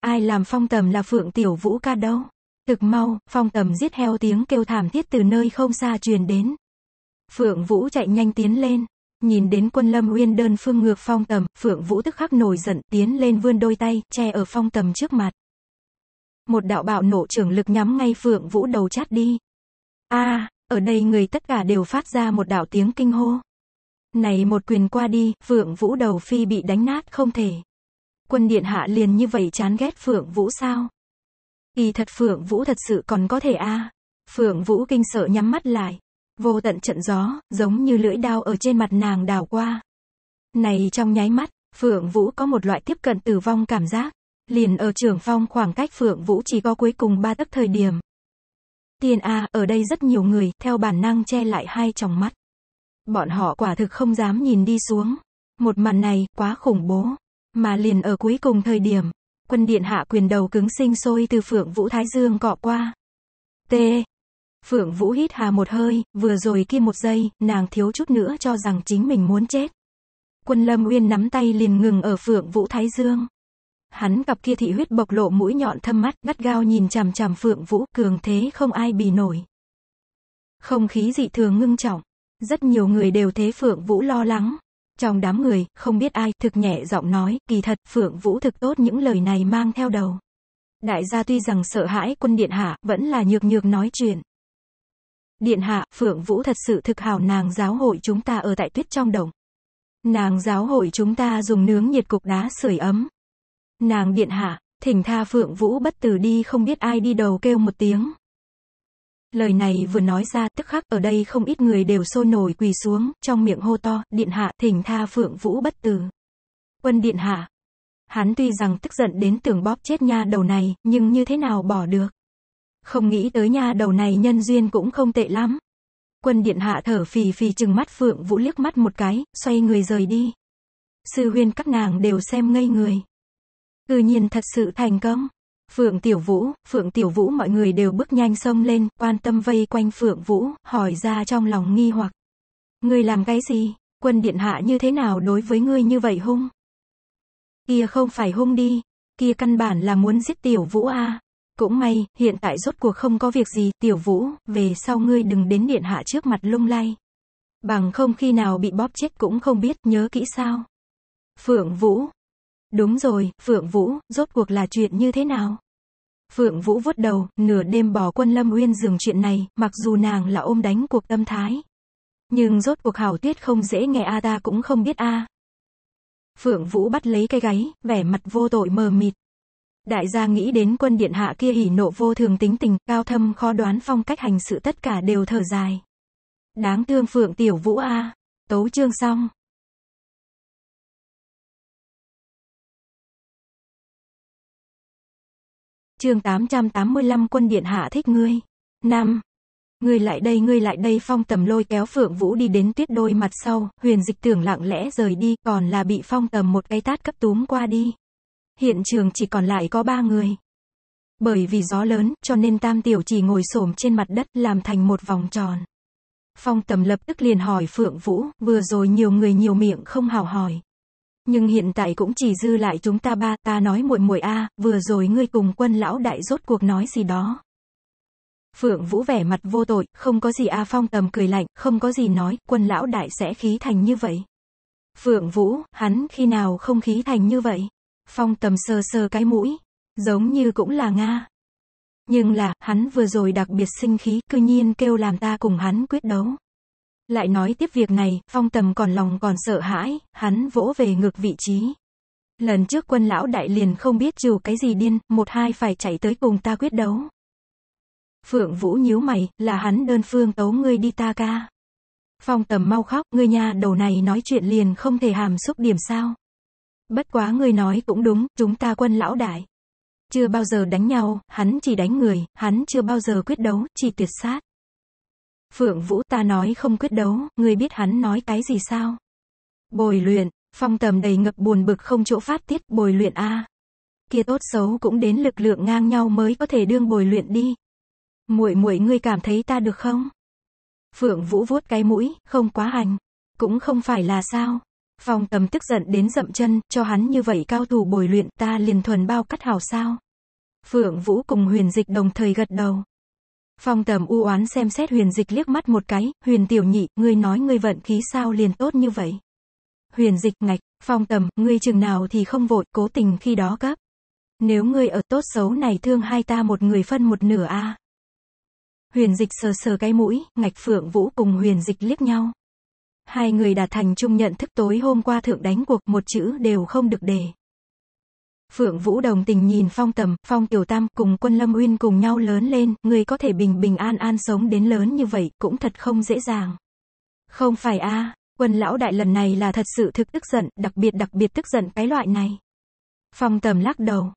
Ai làm phong tầm là phượng tiểu vũ ca đâu. Thực mau, phong tầm giết heo tiếng kêu thảm thiết từ nơi không xa truyền đến. Phượng vũ chạy nhanh tiến lên. Nhìn đến quân lâm uyên đơn phương ngược phong tầm, phượng vũ tức khắc nổi giận, tiến lên vươn đôi tay, che ở phong tầm trước mặt. Một đạo bạo nổ trưởng lực nhắm ngay phượng vũ đầu chát đi. a ở đây người tất cả đều phát ra một đạo tiếng kinh hô. Này một quyền qua đi, Phượng Vũ đầu phi bị đánh nát không thể. Quân điện hạ liền như vậy chán ghét Phượng Vũ sao? Kỳ thật Phượng Vũ thật sự còn có thể a. Phượng Vũ kinh sợ nhắm mắt lại. Vô tận trận gió, giống như lưỡi đao ở trên mặt nàng đào qua. Này trong nháy mắt, Phượng Vũ có một loại tiếp cận tử vong cảm giác. Liền ở trường phong khoảng cách Phượng Vũ chỉ có cuối cùng ba tấc thời điểm, tiên a à, ở đây rất nhiều người, theo bản năng che lại hai tròng mắt. Bọn họ quả thực không dám nhìn đi xuống. Một màn này, quá khủng bố. Mà liền ở cuối cùng thời điểm, quân điện hạ quyền đầu cứng sinh sôi từ Phượng Vũ Thái Dương cọ qua. T. Phượng Vũ hít hà một hơi, vừa rồi kia một giây, nàng thiếu chút nữa cho rằng chính mình muốn chết. Quân Lâm Uyên nắm tay liền ngừng ở Phượng Vũ Thái Dương. Hắn cặp kia thị huyết bộc lộ mũi nhọn thâm mắt, gắt gao nhìn chằm chằm Phượng Vũ, cường thế không ai bì nổi. Không khí dị thường ngưng trọng. Rất nhiều người đều thế Phượng Vũ lo lắng. Trong đám người, không biết ai, thực nhẹ giọng nói, kỳ thật, Phượng Vũ thực tốt những lời này mang theo đầu. Đại gia tuy rằng sợ hãi quân Điện Hạ, vẫn là nhược nhược nói chuyện. Điện Hạ, Phượng Vũ thật sự thực hảo nàng giáo hội chúng ta ở tại tuyết trong đồng. Nàng giáo hội chúng ta dùng nướng nhiệt cục đá sưởi ấm. Nàng điện hạ, thỉnh tha Phượng Vũ bất tử đi không biết ai đi đầu kêu một tiếng. Lời này vừa nói ra tức khắc ở đây không ít người đều sôi nổi quỳ xuống, trong miệng hô to, điện hạ, thỉnh tha Phượng Vũ bất tử. Quân điện hạ. Hắn tuy rằng tức giận đến tưởng bóp chết nha đầu này, nhưng như thế nào bỏ được. Không nghĩ tới nha đầu này nhân duyên cũng không tệ lắm. Quân điện hạ thở phì phì chừng mắt Phượng Vũ liếc mắt một cái, xoay người rời đi. Sư huyên các nàng đều xem ngây người. Cư nhiên thật sự thành công. Phượng Tiểu Vũ, Phượng Tiểu Vũ mọi người đều bước nhanh xông lên, quan tâm vây quanh Phượng Vũ, hỏi ra trong lòng nghi hoặc. Ngươi làm cái gì? Quân Điện Hạ như thế nào đối với ngươi như vậy hung? Kia không phải hung đi, kia căn bản là muốn giết Tiểu Vũ a. Cũng may, hiện tại rốt cuộc không có việc gì, Tiểu Vũ, về sau ngươi đừng đến Điện Hạ trước mặt lung lay. Bằng không khi nào bị bóp chết cũng không biết, nhớ kỹ sao. Phượng Vũ, Đúng rồi, Phượng Vũ, rốt cuộc là chuyện như thế nào? Phượng Vũ vuốt đầu, nửa đêm bỏ quân Lâm Uyên giường chuyện này, mặc dù nàng là ôm đánh cuộc tâm thái. Nhưng rốt cuộc hảo tuyết không dễ nghe a ta cũng không biết a. Phượng Vũ bắt lấy cây gáy, vẻ mặt vô tội mờ mịt. Đại gia nghĩ đến quân điện hạ kia hỉ nộ vô thường tính tình, cao thâm khó đoán phong cách hành sự tất cả đều thở dài. Đáng thương Phượng Tiểu Vũ a. Tấu chương xong. chương 885 quân điện hạ thích ngươi. năm Ngươi lại đây ngươi lại đây phong tầm lôi kéo phượng vũ đi đến tuyết đôi mặt sau, huyền dịch tưởng lặng lẽ rời đi còn là bị phong tầm một cái tát cấp túm qua đi. Hiện trường chỉ còn lại có ba người. Bởi vì gió lớn, cho nên tam tiểu chỉ ngồi xổm trên mặt đất làm thành một vòng tròn. Phong tầm lập tức liền hỏi Phượng Vũ, vừa rồi nhiều người nhiều miệng không hào hỏi, nhưng hiện tại cũng chỉ dư lại chúng ta ba, ta nói muội muội a, vừa rồi ngươi cùng quân lão đại rốt cuộc nói gì đó. Phượng Vũ vẻ mặt vô tội, không có gì A Phong tầm cười lạnh, không có gì nói, quân lão đại sẽ khí thành như vậy. Phượng Vũ, hắn khi nào không khí thành như vậy? Phong tầm sờ sờ cái mũi, giống như cũng là Nga. Nhưng là, hắn vừa rồi đặc biệt sinh khí, cư nhiên kêu làm ta cùng hắn quyết đấu. Lại nói tiếp việc này, phong tầm còn lòng còn sợ hãi, hắn vỗ về ngược vị trí. Lần trước quân lão đại liền không biết trừ cái gì điên, một hai phải chạy tới cùng ta quyết đấu. Phượng Vũ nhíu mày, là hắn đơn phương tấu ngươi đi ta ca. Phong tầm mau khóc, ngươi nha đầu này nói chuyện liền không thể hàm xúc điểm sao. Bất quá ngươi nói cũng đúng, chúng ta quân lão đại. Chưa bao giờ đánh nhau, hắn chỉ đánh người, hắn chưa bao giờ quyết đấu, chỉ tuyệt sát. Phượng Vũ ta nói không quyết đấu, ngươi biết hắn nói cái gì sao? Bồi luyện, phong tầm đầy ngập buồn bực không chỗ phát tiết bồi luyện a Kia tốt xấu cũng đến lực lượng ngang nhau mới có thể đương bồi luyện đi. muội muội ngươi cảm thấy ta được không? Phượng Vũ vuốt cái mũi, không quá hành. Cũng không phải là sao. Phong tầm tức giận đến dậm chân, cho hắn như vậy cao thủ bồi luyện ta liền thuần bao cắt hào sao. Phượng Vũ cùng huyền dịch đồng thời gật đầu. Phong tầm u oán xem xét huyền dịch liếc mắt một cái, huyền tiểu nhị, ngươi nói ngươi vận khí sao liền tốt như vậy. Huyền dịch ngạch, phong tầm, ngươi chừng nào thì không vội, cố tình khi đó gấp. Nếu ngươi ở tốt xấu này thương hai ta một người phân một nửa a. Huyền dịch sờ sờ cái mũi, ngạch phượng vũ cùng huyền dịch liếc nhau. Hai người đạt thành chung nhận thức tối hôm qua thượng đánh cuộc một chữ đều không được đề. Phượng Vũ đồng tình nhìn Phong Tầm, Phong Tiểu Tam cùng Quân Lâm Uyên cùng nhau lớn lên, người có thể bình bình an an sống đến lớn như vậy, cũng thật không dễ dàng. Không phải a, Quân lão đại lần này là thật sự thực tức giận, đặc biệt đặc biệt tức giận cái loại này. Phong Tầm lắc đầu.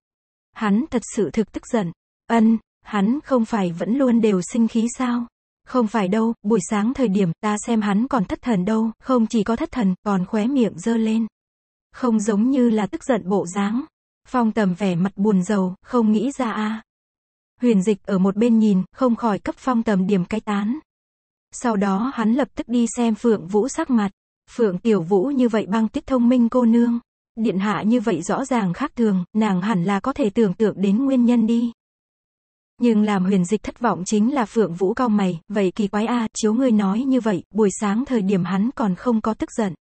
Hắn thật sự thực tức giận. Ân, hắn không phải vẫn luôn đều sinh khí sao? Không phải đâu, buổi sáng thời điểm ta xem hắn còn thất thần đâu, không chỉ có thất thần, còn khóe miệng dơ lên. Không giống như là tức giận bộ dáng. Phong tầm vẻ mặt buồn rầu, không nghĩ ra a. Huyền dịch ở một bên nhìn, không khỏi cấp phong tầm điểm cái tán. Sau đó hắn lập tức đi xem Phượng Vũ sắc mặt. Phượng Tiểu Vũ như vậy băng tích thông minh cô nương. Điện hạ như vậy rõ ràng khác thường, nàng hẳn là có thể tưởng tượng đến nguyên nhân đi. Nhưng làm huyền dịch thất vọng chính là Phượng Vũ cao mày, vậy kỳ quái a chiếu ngươi nói như vậy, buổi sáng thời điểm hắn còn không có tức giận.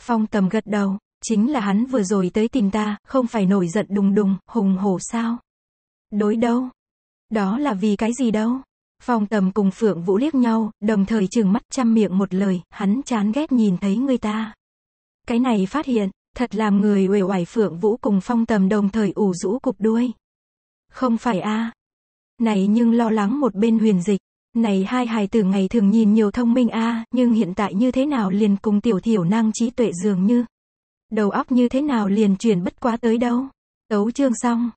Phong tầm gật đầu, Chính là hắn vừa rồi tới tìm ta, không phải nổi giận đùng đùng, hùng hổ sao? Đối đâu? Đó là vì cái gì đâu? Phong tầm cùng Phượng Vũ liếc nhau, đồng thời trừng mắt chăm miệng một lời, hắn chán ghét nhìn thấy người ta. Cái này phát hiện, thật làm người uể oải Phượng Vũ cùng Phong tầm đồng thời ủ rũ cục đuôi. Không phải a Này nhưng lo lắng một bên huyền dịch. Này hai hài tử ngày thường nhìn nhiều thông minh a nhưng hiện tại như thế nào liền cùng tiểu thiểu năng trí tuệ dường như đầu óc như thế nào liền chuyển bất quá tới đâu. Tấu chương xong.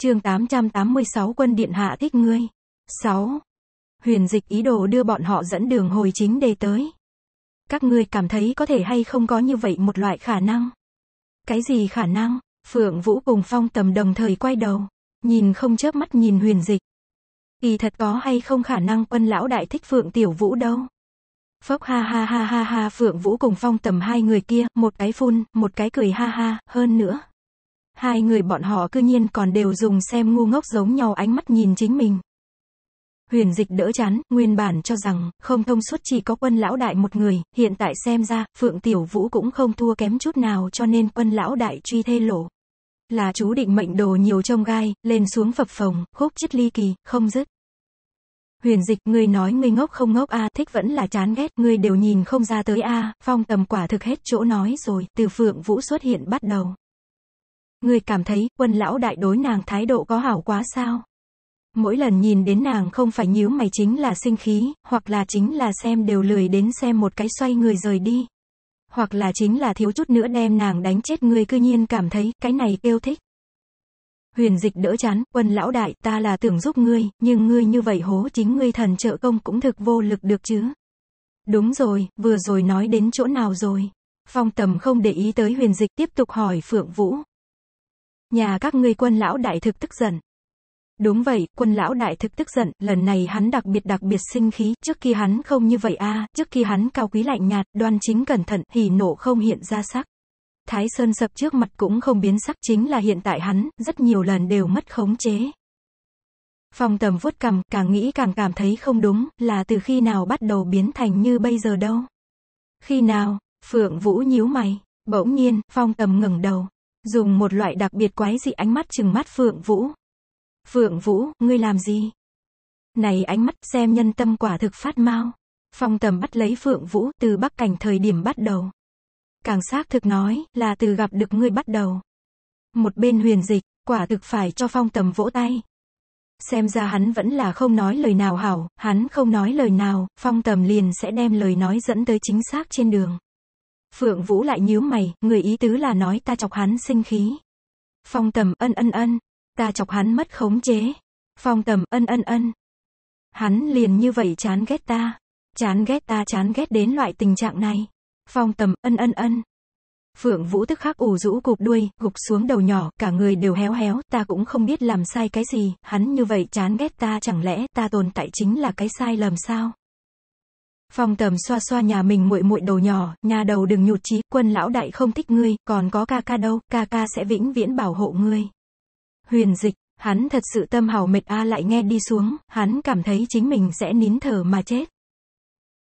Chương 886 quân điện hạ thích ngươi. 6. Huyền dịch ý đồ đưa bọn họ dẫn đường hồi chính đề tới. Các ngươi cảm thấy có thể hay không có như vậy một loại khả năng? Cái gì khả năng? Phượng Vũ cùng Phong Tầm đồng thời quay đầu, nhìn không chớp mắt nhìn Huyền Dịch, Kỳ thật có hay không khả năng quân lão đại thích Phượng Tiểu Vũ đâu. Phốc ha ha ha ha ha Phượng Vũ cùng phong tầm hai người kia, một cái phun, một cái cười ha ha, hơn nữa. Hai người bọn họ cư nhiên còn đều dùng xem ngu ngốc giống nhau ánh mắt nhìn chính mình. Huyền dịch đỡ chán, nguyên bản cho rằng, không thông suốt chỉ có quân lão đại một người, hiện tại xem ra, Phượng Tiểu Vũ cũng không thua kém chút nào cho nên quân lão đại truy thê lộ là chú định mệnh đồ nhiều trông gai, lên xuống phập phồng, khúc chết ly kỳ, không dứt. Huyền dịch, ngươi nói ngươi ngốc không ngốc a, thích vẫn là chán ghét, ngươi đều nhìn không ra tới a, phong tầm quả thực hết chỗ nói rồi, từ phượng vũ xuất hiện bắt đầu. Ngươi cảm thấy, quân lão đại đối nàng thái độ có hảo quá sao? Mỗi lần nhìn đến nàng không phải nhíu mày chính là sinh khí, hoặc là chính là xem đều lười đến xem một cái xoay người rời đi hoặc là chính là thiếu chút nữa đem nàng đánh chết ngươi cư nhiên cảm thấy cái này yêu thích. Huyền dịch đỡ chán, quân lão đại, ta là tưởng giúp ngươi, nhưng ngươi như vậy hố chính ngươi thần trợ công cũng thực vô lực được chứ. Đúng rồi, vừa rồi nói đến chỗ nào rồi. Phong tầm không để ý tới huyền dịch tiếp tục hỏi Phượng Vũ. Nhà các ngươi quân lão đại thực tức giận. Đúng vậy, quân lão đại thực tức giận, lần này hắn đặc biệt đặc biệt sinh khí, trước khi hắn không như vậy a, trước khi hắn cao quý lạnh nhạt, đoan chính cẩn thận, hỉ nộ không hiện ra sắc. Thái Sơn sập trước mặt cũng không biến sắc chính là hiện tại hắn, rất nhiều lần đều mất khống chế. Phong tầm vuốt cầm, càng nghĩ càng cảm thấy không đúng, là từ khi nào bắt đầu biến thành như bây giờ đâu. Khi nào, Phượng Vũ nhíu mày, bỗng nhiên, phong tầm ngẩng đầu, dùng một loại đặc biệt quái dị ánh mắt chừng mắt Phượng Vũ. Phượng Vũ, ngươi làm gì? Này ánh mắt xem nhân tâm quả thực phát mau. Phong tầm bắt lấy Phượng Vũ từ bắc cảnh thời điểm bắt đầu. Càng xác thực nói là từ gặp được ngươi bắt đầu. Một bên huyền dịch, quả thực phải cho phong tầm vỗ tay. Xem ra hắn vẫn là không nói lời nào hảo, hắn không nói lời nào, phong tầm liền sẽ đem lời nói dẫn tới chính xác trên đường. Phượng Vũ lại nhíu mày, người ý tứ là nói ta chọc hắn sinh khí. Phong tầm ân ân ân, ta chọc hắn mất khống chế. Phong tầm ân ân ân. Hắn liền như vậy chán ghét ta. Chán ghét ta chán ghét đến loại tình trạng này. Phong tầm ân ân ân. Phượng Vũ tức khắc ủ rũ cục đuôi, gục xuống đầu nhỏ, cả người đều héo héo, ta cũng không biết làm sai cái gì, hắn như vậy chán ghét ta chẳng lẽ ta tồn tại chính là cái sai lầm sao? Phong tầm xoa xoa nhà mình muội muội đầu nhỏ, nhà đầu đừng nhụt chí, quân lão đại không thích ngươi, còn có ca ca đâu, ca ca sẽ vĩnh viễn bảo hộ ngươi huyền dịch, hắn thật sự tâm hào mệt a lại nghe đi xuống, hắn cảm thấy chính mình sẽ nín thở mà chết.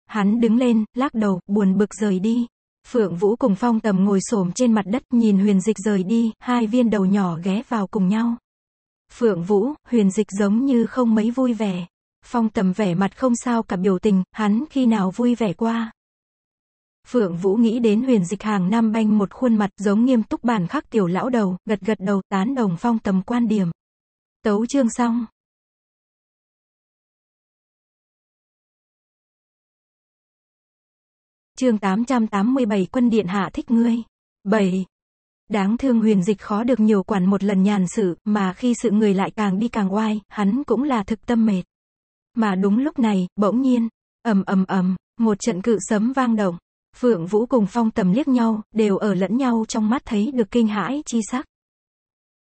Hắn đứng lên, lắc đầu, buồn bực rời đi. Phượng Vũ cùng Phong Tầm ngồi xổm trên mặt đất nhìn huyền dịch rời đi, hai viên đầu nhỏ ghé vào cùng nhau. Phượng Vũ, huyền dịch giống như không mấy vui vẻ. Phong Tầm vẻ mặt không sao cả biểu tình, hắn khi nào vui vẻ qua. Phượng Vũ nghĩ đến huyền dịch hàng năm banh một khuôn mặt giống nghiêm túc bản khắc tiểu lão đầu, gật gật đầu, tán đồng phong tầm quan điểm. Tấu chương xong. Chương 887 quân điện hạ thích ngươi. 7. Đáng thương huyền dịch khó được nhiều quản một lần nhàn sự, mà khi sự người lại càng đi càng oai, hắn cũng là thực tâm mệt. Mà đúng lúc này, bỗng nhiên, ầm ầm ầm, một trận cự sấm vang động. Phượng Vũ cùng Phong Tầm liếc nhau, đều ở lẫn nhau trong mắt thấy được kinh hãi chi sắc.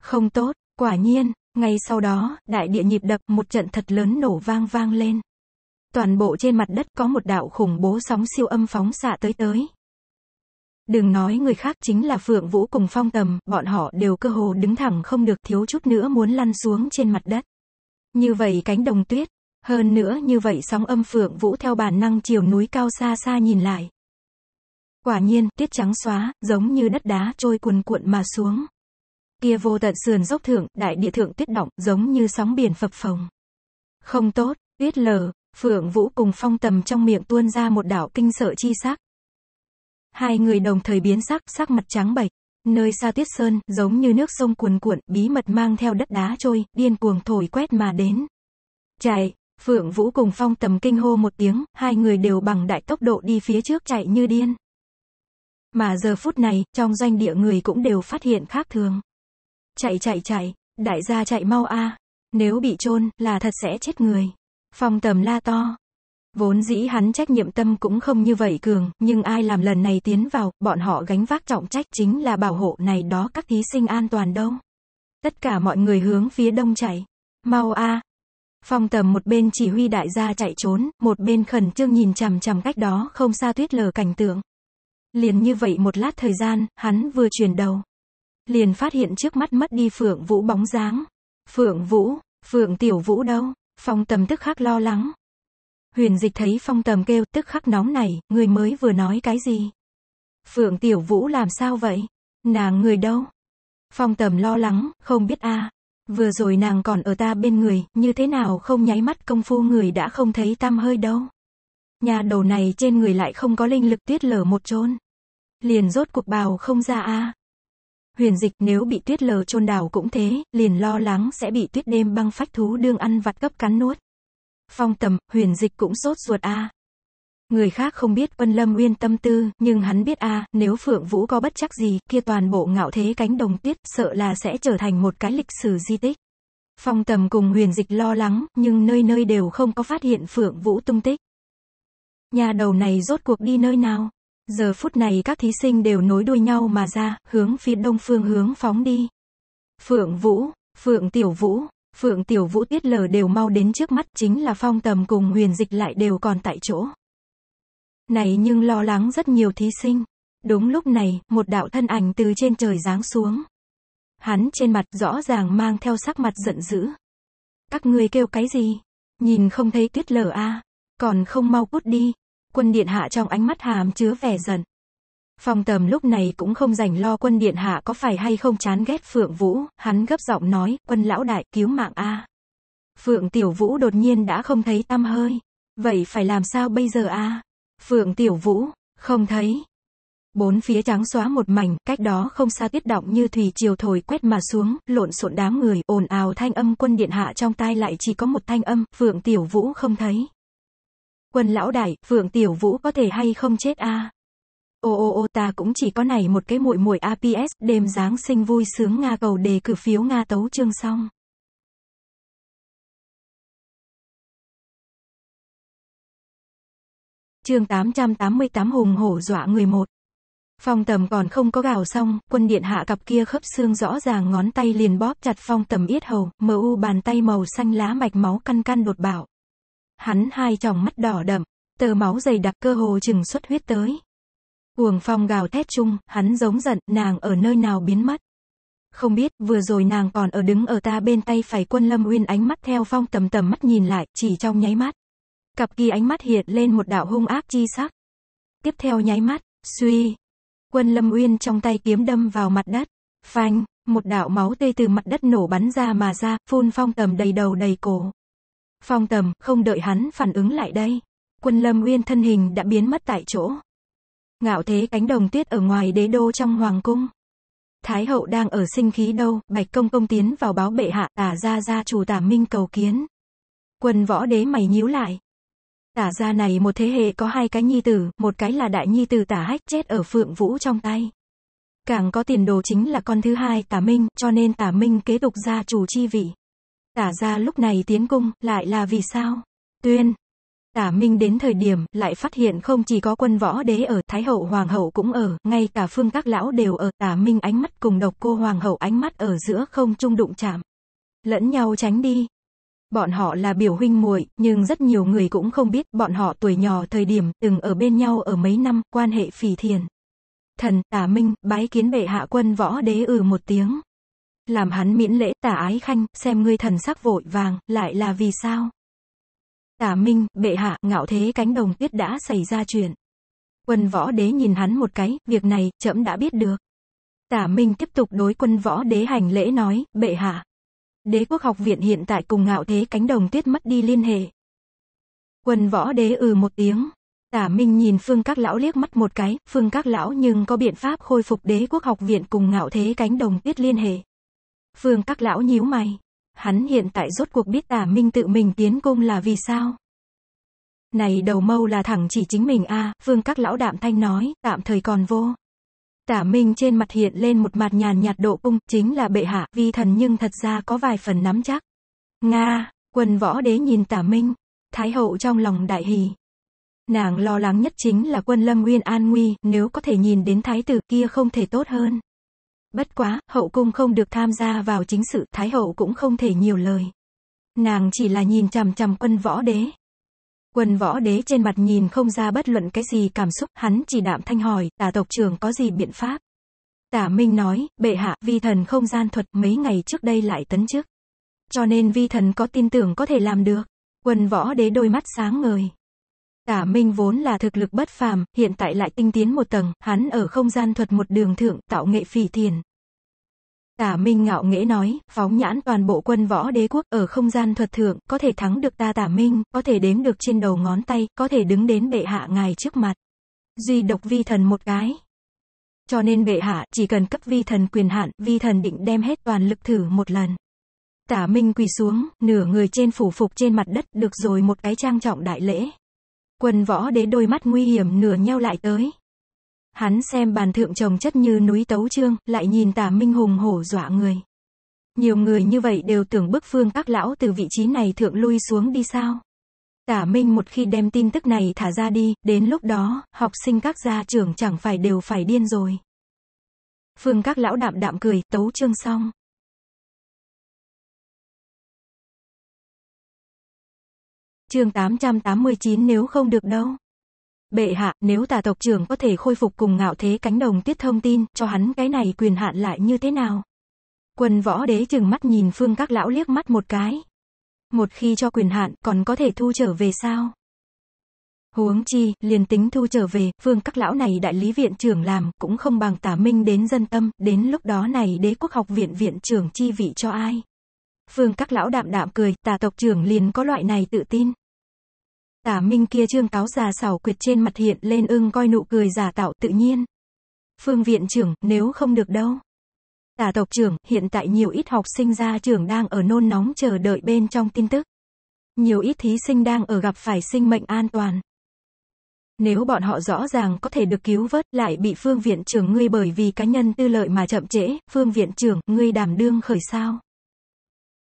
Không tốt, quả nhiên, ngay sau đó, đại địa nhịp đập một trận thật lớn nổ vang vang lên. Toàn bộ trên mặt đất có một đạo khủng bố sóng siêu âm phóng xạ tới tới. Đừng nói người khác chính là Phượng Vũ cùng Phong Tầm, bọn họ đều cơ hồ đứng thẳng không được thiếu chút nữa muốn lăn xuống trên mặt đất. Như vậy cánh đồng tuyết, hơn nữa như vậy sóng âm Phượng Vũ theo bản năng chiều núi cao xa xa nhìn lại, Quả nhiên, tiết trắng xóa, giống như đất đá trôi cuồn cuộn mà xuống. Kia vô tận sườn dốc thượng, đại địa thượng tiết động, giống như sóng biển phập phồng. Không tốt, tuyết lở, phượng vũ cùng phong tầm trong miệng tuôn ra một đảo kinh sợ chi sắc. Hai người đồng thời biến sắc, sắc mặt trắng bệch. Nơi xa tuyết sơn, giống như nước sông cuồn cuộn, bí mật mang theo đất đá trôi, điên cuồng thổi quét mà đến. Chạy, Phượng Vũ cùng Phong tầm kinh hô một tiếng, hai người đều bằng đại tốc độ đi phía trước chạy như điên. Mà giờ phút này, trong doanh địa người cũng đều phát hiện khác thường. Chạy chạy chạy, đại gia chạy mau a Nếu bị chôn là thật sẽ chết người. Phong tầm la to. Vốn dĩ hắn trách nhiệm tâm cũng không như vậy cường, nhưng ai làm lần này tiến vào, bọn họ gánh vác trọng trách chính là bảo hộ này đó các thí sinh an toàn đâu. Tất cả mọi người hướng phía đông chạy. Mau a Phong tầm một bên chỉ huy đại gia chạy trốn, một bên khẩn trương nhìn chằm chằm cách đó không xa tuyết lờ cảnh tượng. Liền như vậy một lát thời gian, hắn vừa chuyển đầu. Liền phát hiện trước mắt mất đi Phượng Vũ bóng dáng. Phượng Vũ, Phượng Tiểu Vũ đâu? Phong tầm tức khắc lo lắng. Huyền dịch thấy phong tầm kêu tức khắc nóng này, người mới vừa nói cái gì? Phượng Tiểu Vũ làm sao vậy? Nàng người đâu? Phong tầm lo lắng, không biết a Vừa rồi nàng còn ở ta bên người, như thế nào không nháy mắt công phu người đã không thấy tăm hơi đâu. Nhà đầu này trên người lại không có linh lực tuyết lở một chôn. Liền rốt cuộc bào không ra a. Huyền dịch nếu bị tuyết lở chôn đảo cũng thế, liền lo lắng sẽ bị tuyết đêm băng phách thú đương ăn vặt gấp cắn nuốt. Phong tầm, huyền dịch cũng sốt ruột a. Người khác không biết quân Lâm Uyên tâm tư, nhưng hắn biết a, nếu Phượng Vũ có bất chắc gì, kia toàn bộ ngạo thế cánh đồng tuyết, sợ là sẽ trở thành một cái lịch sử di tích. Phong tầm cùng huyền dịch lo lắng, nhưng nơi nơi đều không có phát hiện Phượng Vũ tung tích. Nhà đầu này rốt cuộc đi nơi nào? Giờ phút này các thí sinh đều nối đuôi nhau mà ra, hướng phía đông phương hướng phóng đi. Phượng Vũ, Phượng Tiểu Vũ, Phượng Tiểu Vũ tiết lờ đều mau đến trước mắt chính là phong tầm cùng huyền dịch lại đều còn tại chỗ. Này nhưng lo lắng rất nhiều thí sinh. Đúng lúc này, một đạo thân ảnh từ trên trời giáng xuống. Hắn trên mặt rõ ràng mang theo sắc mặt giận dữ. Các ngươi kêu cái gì? Nhìn không thấy tuyết lở a à. Còn không mau cút đi. Quân điện hạ trong ánh mắt hàm chứa vẻ giận. Phong tầm lúc này cũng không dành lo quân điện hạ có phải hay không chán ghét Phượng Vũ, hắn gấp giọng nói, quân lão đại, cứu mạng a. Phượng Tiểu Vũ đột nhiên đã không thấy tâm hơi. Vậy phải làm sao bây giờ a? Phượng Tiểu Vũ, không thấy. Bốn phía trắng xóa một mảnh, cách đó không xa tiết động như thủy triều thổi quét mà xuống, lộn xộn đám người, ồn ào thanh âm quân điện hạ trong tai lại chỉ có một thanh âm, Phượng Tiểu Vũ không thấy. Quân lão đại, Phượng Tiểu Vũ có thể hay không chết a? À? Ô ô ô ta cũng chỉ có này một cái muội muội APS, đêm Giáng sinh vui sướng Nga cầu đề cử phiếu Nga tấu chương xong. chương 888 hùng hổ dọa người một. Phong tầm còn không có gào xong, quân điện hạ cặp kia khớp xương rõ ràng ngón tay liền bóp chặt phong tầm yết hầu, mu bàn tay màu xanh lá mạch máu căn căn đột bảo hắn hai tròng mắt đỏ đậm, tờ máu dày đặc cơ hồ chừng xuất huyết tới. Cuồng phong gào thét chung, hắn giống giận, nàng ở nơi nào biến mất. Không biết, vừa rồi nàng còn ở đứng ở ta bên tay phải quân lâm uyên ánh mắt theo phong tầm tầm mắt nhìn lại, chỉ trong nháy mắt. Cặp kỳ ánh mắt hiện lên một đạo hung ác chi sắc. Tiếp theo nháy mắt, suy. Quân lâm uyên trong tay kiếm đâm vào mặt đất. Phanh, một đạo máu tươi từ mặt đất nổ bắn ra mà ra, phun phong tầm đầy đầu đầy cổ. Phong tầm, không đợi hắn phản ứng lại đây. Quân Lâm Uyên thân hình đã biến mất tại chỗ. Ngạo thế cánh đồng tuyết ở ngoài đế đô trong hoàng cung. Thái hậu đang ở sinh khí đâu, bạch công công tiến vào báo bệ hạ, tả ra ra chủ tả minh cầu kiến. Quân võ đế mày nhíu lại. Tả ra này một thế hệ có hai cái nhi tử, một cái là đại nhi tử tả hách chết ở phượng vũ trong tay. Càng có tiền đồ chính là con thứ hai tả minh, cho nên tả minh kế tục gia chủ chi vị. Tả ra lúc này tiến cung, lại là vì sao? Tuyên. Tả Minh đến thời điểm, lại phát hiện không chỉ có quân võ đế ở, Thái hậu hoàng hậu cũng ở, ngay cả phương các lão đều ở, Tả Minh ánh mắt cùng độc cô hoàng hậu ánh mắt ở giữa không trung đụng chạm. Lẫn nhau tránh đi. Bọn họ là biểu huynh muội, nhưng rất nhiều người cũng không biết, bọn họ tuổi nhỏ thời điểm, từng ở bên nhau ở mấy năm, quan hệ phì thiền. Thần, Tả Minh, bái kiến bệ hạ quân võ đế ừ một tiếng, làm hắn miễn lễ, tả ái khanh, xem ngươi thần sắc vội vàng, lại là vì sao? Tả Minh, bệ hạ, ngạo thế cánh đồng tuyết đã xảy ra chuyện. Quân võ đế nhìn hắn một cái, việc này, trẫm đã biết được. Tả Minh tiếp tục đối quân võ đế hành lễ nói, bệ hạ. Đế quốc học viện hiện tại cùng ngạo thế cánh đồng tuyết mất đi liên hệ. Quân võ đế ừ một tiếng. Tả Minh nhìn phương các lão liếc mắt một cái, phương các lão nhưng có biện pháp khôi phục đế quốc học viện cùng ngạo thế cánh đồng tuyết liên hệ. Phương các lão nhíu mày. Hắn hiện tại rốt cuộc biết tả minh tự mình tiến cung là vì sao. Này đầu mâu là thẳng chỉ chính mình a à, Phương các lão đạm thanh nói, tạm thời còn vô. Tả minh trên mặt hiện lên một mặt nhàn nhạt độ cung, chính là bệ hạ, vi thần nhưng thật ra có vài phần nắm chắc. Nga, quân võ đế nhìn tả minh, thái hậu trong lòng đại hì. Nàng lo lắng nhất chính là quân lâm nguyên an nguy, nếu có thể nhìn đến thái tử kia không thể tốt hơn. Bất quá, hậu cung không được tham gia vào chính sự, thái hậu cũng không thể nhiều lời. Nàng chỉ là nhìn chằm chằm quân võ đế. Quân võ đế trên mặt nhìn không ra bất luận cái gì cảm xúc, hắn chỉ đạm thanh hỏi, tả tộc trưởng có gì biện pháp. Tả Minh nói, bệ hạ, vi thần không gian thuật mấy ngày trước đây lại tấn chức. Cho nên vi thần có tin tưởng có thể làm được. Quân võ đế đôi mắt sáng ngời. Tả Minh vốn là thực lực bất phàm, hiện tại lại tinh tiến một tầng, hắn ở không gian thuật một đường thượng, tạo nghệ phỉ thiền. Tả Minh ngạo nghễ nói, phóng nhãn toàn bộ quân võ đế quốc ở không gian thuật thượng, có thể thắng được ta Tả Minh, có thể đếm được trên đầu ngón tay, có thể đứng đến bệ hạ ngài trước mặt. Duy độc vi thần một cái. Cho nên bệ hạ, chỉ cần cấp vi thần quyền hạn, vi thần định đem hết toàn lực thử một lần. Tả Minh quỳ xuống, nửa người trên phủ phục trên mặt đất, được rồi một cái trang trọng đại lễ. Quần võ đế đôi mắt nguy hiểm nửa nheo lại tới. Hắn xem bàn thượng chồng chất như núi tấu trương, lại nhìn tả minh hùng hổ dọa người. Nhiều người như vậy đều tưởng bức phương các lão từ vị trí này thượng lui xuống đi sao. Tả Minh một khi đem tin tức này thả ra đi, đến lúc đó, học sinh các gia trưởng chẳng phải đều phải điên rồi. Phương các lão đạm đạm cười, tấu chương xong. chương 889 nếu không được đâu. Bệ hạ, nếu tà tộc trưởng có thể khôi phục cùng ngạo thế cánh đồng tiết thông tin, cho hắn cái này quyền hạn lại như thế nào? Quân võ đế chừng mắt nhìn phương các lão liếc mắt một cái. Một khi cho quyền hạn, còn có thể thu trở về sao? Huống chi, liền tính thu trở về, phương các lão này đại lý viện trưởng làm, cũng không bằng tả minh đến dân tâm, đến lúc đó này đế quốc học viện viện trưởng chi vị cho ai? Phương các lão đạm đạm cười, tà tộc trưởng liền có loại này tự tin. Tả minh kia trương cáo già xảo quyệt trên mặt hiện lên ưng coi nụ cười giả tạo tự nhiên. Phương viện trưởng, nếu không được đâu. Tả tộc trưởng, hiện tại nhiều ít học sinh ra trường đang ở nôn nóng chờ đợi bên trong tin tức. Nhiều ít thí sinh đang ở gặp phải sinh mệnh an toàn. Nếu bọn họ rõ ràng có thể được cứu vớt lại bị phương viện trưởng ngươi bởi vì cá nhân tư lợi mà chậm trễ, phương viện trưởng ngươi đảm đương khởi sao.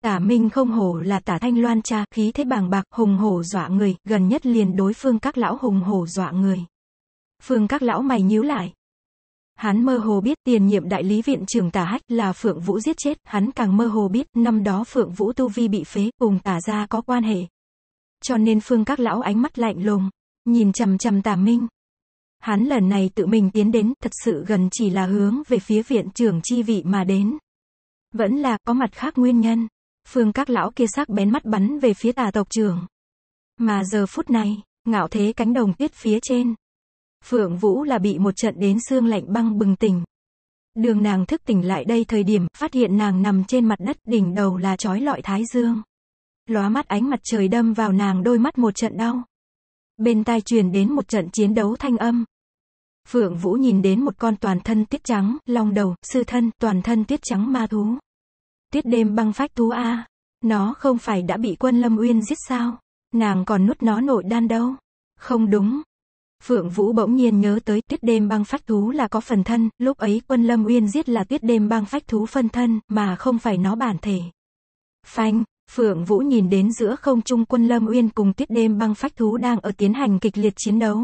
Tả Minh không hổ là tả Thanh Loan cha, khí thế bàng bạc, hùng hổ dọa người, gần nhất liền đối phương các lão hùng hổ dọa người. Phương các lão mày nhíu lại. Hắn mơ hồ biết tiền nhiệm đại lý viện trưởng tả hách là Phượng Vũ giết chết, hắn càng mơ hồ biết năm đó Phượng Vũ tu vi bị phế, cùng tả ra có quan hệ. Cho nên phương các lão ánh mắt lạnh lùng, nhìn chằm chằm tả Minh. Hắn lần này tự mình tiến đến, thật sự gần chỉ là hướng về phía viện trưởng chi vị mà đến. Vẫn là có mặt khác nguyên nhân phương các lão kia sắc bén mắt bắn về phía tà tộc trưởng. Mà giờ phút này, ngạo thế cánh đồng tuyết phía trên. Phượng Vũ là bị một trận đến xương lạnh băng bừng tỉnh. Đường nàng thức tỉnh lại đây thời điểm, phát hiện nàng nằm trên mặt đất, đỉnh đầu là trói lọi thái dương. Lóa mắt ánh mặt trời đâm vào nàng đôi mắt một trận đau. Bên tai truyền đến một trận chiến đấu thanh âm. Phượng Vũ nhìn đến một con toàn thân tiết trắng, long đầu, sư thân, toàn thân tiết trắng ma thú. Tuyết đêm băng phách thú A. Nó không phải đã bị quân Lâm Uyên giết sao? Nàng còn nuốt nó nội đan đâu? Không đúng. Phượng Vũ bỗng nhiên nhớ tới tuyết đêm băng phách thú là có phần thân, lúc ấy quân Lâm Uyên giết là tuyết đêm băng phách thú phân thân, mà không phải nó bản thể. Phanh, Phượng Vũ nhìn đến giữa không trung quân Lâm Uyên cùng tuyết đêm băng phách thú đang ở tiến hành kịch liệt chiến đấu.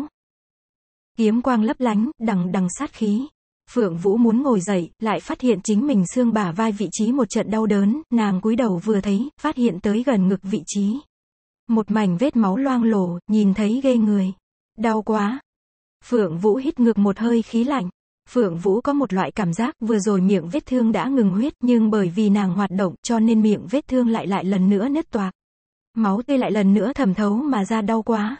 Kiếm quang lấp lánh, đằng đằng sát khí. Phượng Vũ muốn ngồi dậy, lại phát hiện chính mình xương bả vai vị trí một trận đau đớn, nàng cúi đầu vừa thấy, phát hiện tới gần ngực vị trí. Một mảnh vết máu loang lổ, nhìn thấy ghê người. Đau quá. Phượng Vũ hít ngược một hơi khí lạnh. Phượng Vũ có một loại cảm giác vừa rồi miệng vết thương đã ngừng huyết nhưng bởi vì nàng hoạt động cho nên miệng vết thương lại lại lần nữa nứt toạc. Máu tươi lại lần nữa thẩm thấu mà ra đau quá.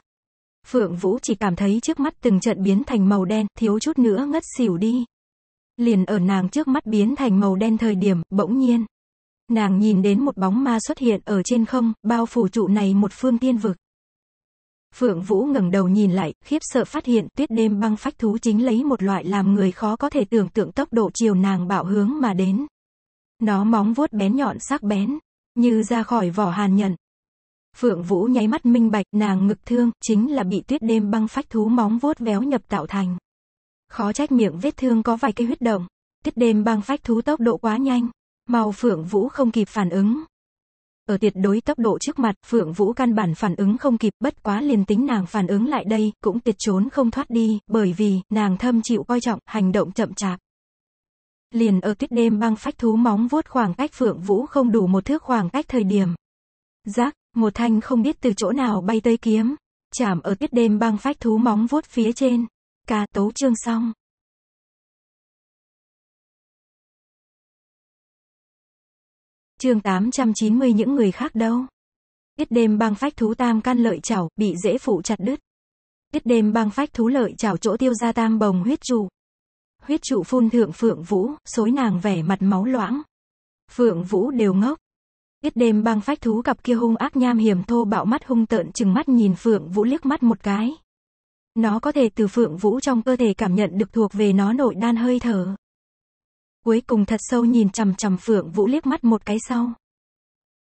Phượng Vũ chỉ cảm thấy trước mắt từng trận biến thành màu đen, thiếu chút nữa ngất xỉu đi. Liền ở nàng trước mắt biến thành màu đen thời điểm, bỗng nhiên. Nàng nhìn đến một bóng ma xuất hiện ở trên không, bao phủ trụ này một phương tiên vực. Phượng Vũ ngẩng đầu nhìn lại, khiếp sợ phát hiện tuyết đêm băng phách thú chính lấy một loại làm người khó có thể tưởng tượng tốc độ chiều nàng bạo hướng mà đến. Nó móng vuốt bén nhọn sắc bén, như ra khỏi vỏ hàn nhận. Phượng Vũ nháy mắt minh bạch, nàng ngực thương, chính là bị tuyết đêm băng phách thú móng vuốt véo nhập tạo thành khó trách miệng vết thương có vài cái huyết động. Tiết đêm băng phách thú tốc độ quá nhanh, màu phượng vũ không kịp phản ứng. Ở tuyệt đối tốc độ trước mặt, Phượng Vũ căn bản phản ứng không kịp, bất quá liền tính nàng phản ứng lại đây, cũng tuyệt trốn không thoát đi, bởi vì, nàng thâm chịu coi trọng, hành động chậm chạp. Liền ở tuyết đêm băng phách thú móng vuốt khoảng cách Phượng Vũ không đủ một thước khoảng cách thời điểm. Giác, một thanh không biết từ chỗ nào bay tới kiếm, chạm ở tuyết đêm băng phách thú móng vuốt phía trên. Ca tấu chương xong. Chương 890 những người khác đâu. Tiết đêm băng phách thú tam can lợi chảo, bị dễ phụ chặt đứt. Tiết đêm băng phách thú lợi chảo chỗ tiêu ra tam bồng huyết trụ. Huyết trụ phun thượng phượng vũ, xối nàng vẻ mặt máu loãng. Phượng vũ đều ngốc. Tiết đêm băng phách thú cặp kia hung ác nham hiểm thô bạo mắt hung tợn chừng mắt nhìn phượng vũ liếc mắt một cái. Nó có thể từ phượng vũ trong cơ thể cảm nhận được thuộc về nó nội đan hơi thở. Cuối cùng thật sâu nhìn chằm chằm phượng vũ liếc mắt một cái sau.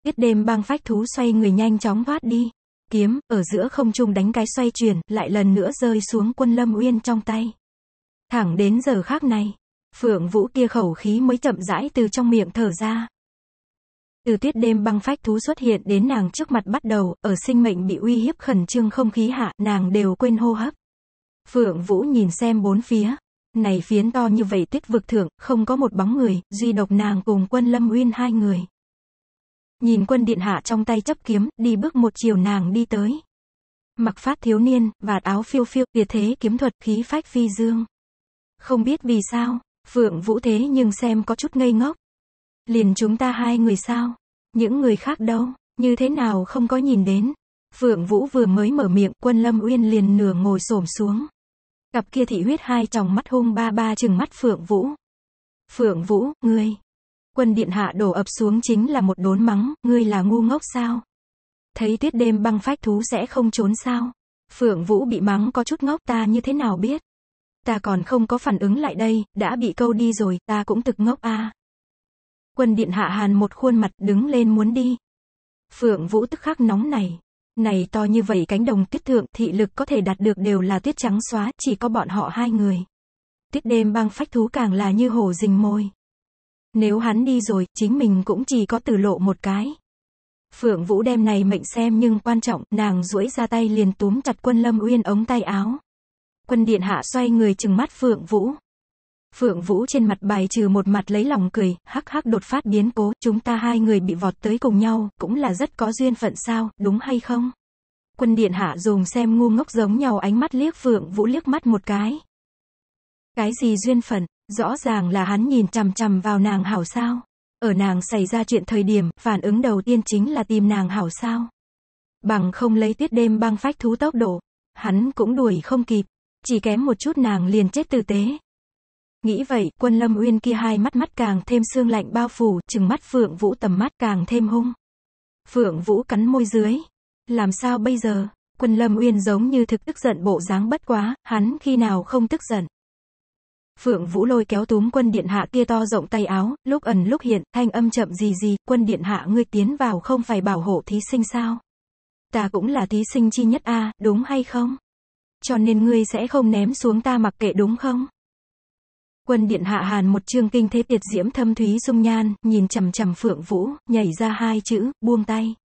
Tiết đêm băng phách thú xoay người nhanh chóng thoát đi. Kiếm, ở giữa không trung đánh cái xoay chuyển, lại lần nữa rơi xuống quân lâm uyên trong tay. Thẳng đến giờ khác này, phượng vũ kia khẩu khí mới chậm rãi từ trong miệng thở ra. Từ tuyết đêm băng phách thú xuất hiện đến nàng trước mặt bắt đầu, ở sinh mệnh bị uy hiếp khẩn trương không khí hạ, nàng đều quên hô hấp. Phượng Vũ nhìn xem bốn phía. Này phiến to như vậy tuyết vực thượng, không có một bóng người, duy độc nàng cùng quân Lâm Uyên hai người. Nhìn quân điện hạ trong tay chấp kiếm, đi bước một chiều nàng đi tới. Mặc phát thiếu niên, vạt áo phiêu phiêu, địa thế kiếm thuật khí phách phi dương. Không biết vì sao, Phượng Vũ thế nhưng xem có chút ngây ngốc. Liền chúng ta hai người sao? Những người khác đâu? Như thế nào không có nhìn đến? Phượng Vũ vừa mới mở miệng, Quân Lâm Uyên liền nửa ngồi xổm xuống. Cặp kia thị huyết hai tròng mắt hung ba ba chừng mắt Phượng Vũ. Phượng Vũ, ngươi. Quân điện hạ đổ ập xuống chính là một đốn mắng, ngươi là ngu ngốc sao? Thấy tuyết đêm băng phách thú sẽ không trốn sao? Phượng Vũ bị mắng có chút ngốc ta như thế nào biết? Ta còn không có phản ứng lại đây, đã bị câu đi rồi, ta cũng thực ngốc a. À. Quân điện hạ hàn một khuôn mặt đứng lên muốn đi. Phượng Vũ tức khắc nóng này. Này to như vậy cánh đồng tuyết thượng thị lực có thể đạt được đều là tuyết trắng xóa, chỉ có bọn họ hai người. Tuyết đêm băng phách thú càng là như hồ rình môi. Nếu hắn đi rồi, chính mình cũng chỉ có từ lộ một cái. Phượng Vũ đem này mệnh xem nhưng quan trọng, nàng duỗi ra tay liền túm chặt quân Lâm Uyên ống tay áo. Quân Điện Hạ xoay người chừng mắt Phượng Vũ. Phượng Vũ trên mặt bài trừ một mặt lấy lòng cười, hắc hắc đột phát biến cố, chúng ta hai người bị vọt tới cùng nhau, cũng là rất có duyên phận sao, đúng hay không? Quân điện hạ dùng xem ngu ngốc giống nhau ánh mắt liếc Phượng Vũ liếc mắt một cái. Cái gì duyên phận, rõ ràng là hắn nhìn chằm chằm vào nàng hảo sao? Ở nàng xảy ra chuyện thời điểm, phản ứng đầu tiên chính là tìm nàng hảo sao? Bằng không lấy tuyết đêm băng phách thú tốc độ, hắn cũng đuổi không kịp, chỉ kém một chút nàng liền chết tử tế, Nghĩ vậy, quân lâm uyên kia hai mắt mắt càng thêm sương lạnh bao phủ, chừng mắt Phượng Vũ tầm mắt càng thêm hung. Phượng Vũ cắn môi dưới. Làm sao bây giờ? Quân lâm uyên giống như thực tức giận bộ dáng bất quá, hắn khi nào không tức giận. Phượng Vũ lôi kéo túm quân điện hạ kia to rộng tay áo, lúc ẩn lúc hiện, thanh âm chậm gì gì, quân điện hạ ngươi tiến vào không phải bảo hộ thí sinh sao? Ta cũng là thí sinh chi nhất a, đúng hay không? Cho nên ngươi sẽ không ném xuống ta mặc kệ đúng không? Quân điện hạ hàn một chương kinh thế tiệt diễm thâm thúy dung nhan, nhìn chằm chằm Phượng Vũ, nhảy ra hai chữ, buông tay.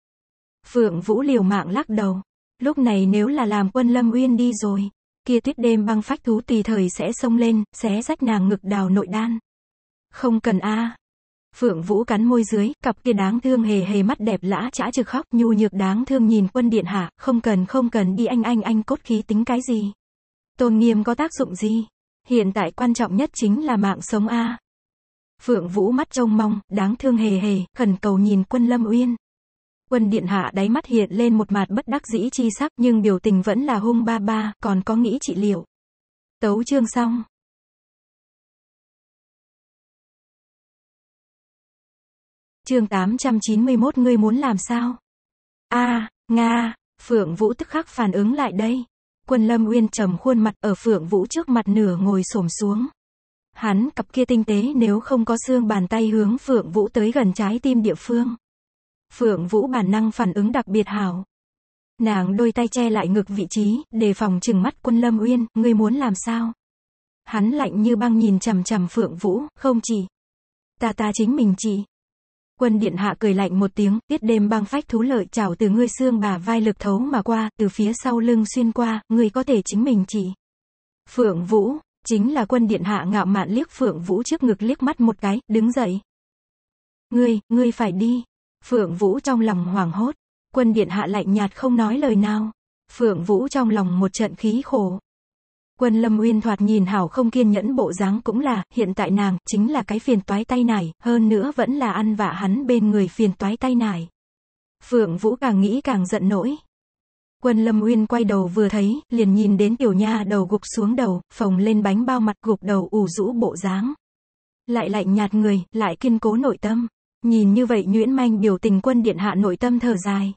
Phượng Vũ liều mạng lắc đầu. Lúc này nếu là làm quân Lâm Uyên đi rồi, kia tuyết đêm băng phách thú tùy thời sẽ xông lên, xé rách nàng ngực đào nội đan. Không cần a Phượng Vũ cắn môi dưới, cặp kia đáng thương hề hề mắt đẹp lã chã trực khóc nhu nhược đáng thương nhìn quân điện hạ, không cần không cần đi anh anh anh cốt khí tính cái gì. Tôn nghiêm có tác dụng gì? Hiện tại quan trọng nhất chính là mạng sống A. Phượng Vũ mắt trông mong, đáng thương hề hề, khẩn cầu nhìn quân Lâm Uyên. Quân Điện Hạ đáy mắt hiện lên một mặt bất đắc dĩ chi sắc nhưng biểu tình vẫn là hung ba ba, còn có nghĩ trị liệu. Tấu chương xong. Chương 891 ngươi muốn làm sao? A, Nga, Phượng Vũ tức khắc phản ứng lại đây quân Lâm Uyên trầm khuôn mặt ở Phượng Vũ trước mặt nửa ngồi xổm xuống. Hắn cặp kia tinh tế nếu không có xương bàn tay hướng Phượng Vũ tới gần trái tim địa phương. Phượng Vũ bản năng phản ứng đặc biệt hảo. Nàng đôi tay che lại ngực vị trí, đề phòng chừng mắt quân Lâm Uyên, ngươi muốn làm sao? Hắn lạnh như băng nhìn chằm chằm Phượng Vũ, không chỉ. Ta ta chính mình chỉ. Quân điện hạ cười lạnh một tiếng, tiết đêm băng phách thú lợi chảo từ ngươi xương bà vai lực thấu mà qua, từ phía sau lưng xuyên qua, ngươi có thể chính mình chỉ. Phượng Vũ, chính là quân điện hạ ngạo mạn liếc Phượng Vũ trước ngực liếc mắt một cái, đứng dậy. Ngươi, ngươi phải đi. Phượng Vũ trong lòng hoảng hốt. Quân điện hạ lạnh nhạt không nói lời nào. Phượng Vũ trong lòng một trận khí khổ. Quân Lâm Uyên thoạt nhìn hảo không kiên nhẫn bộ dáng cũng là, hiện tại nàng, chính là cái phiền toái tay này hơn nữa vẫn là ăn vạ hắn bên người phiền toái tay này, Phượng Vũ càng nghĩ càng giận nổi. Quân Lâm Uyên quay đầu vừa thấy, liền nhìn đến tiểu nha đầu gục xuống đầu, phồng lên bánh bao mặt gục đầu ủ rũ bộ dáng. Lại lạnh nhạt người, lại kiên cố nội tâm. Nhìn như vậy nhuyễn manh biểu tình quân điện hạ nội tâm thở dài.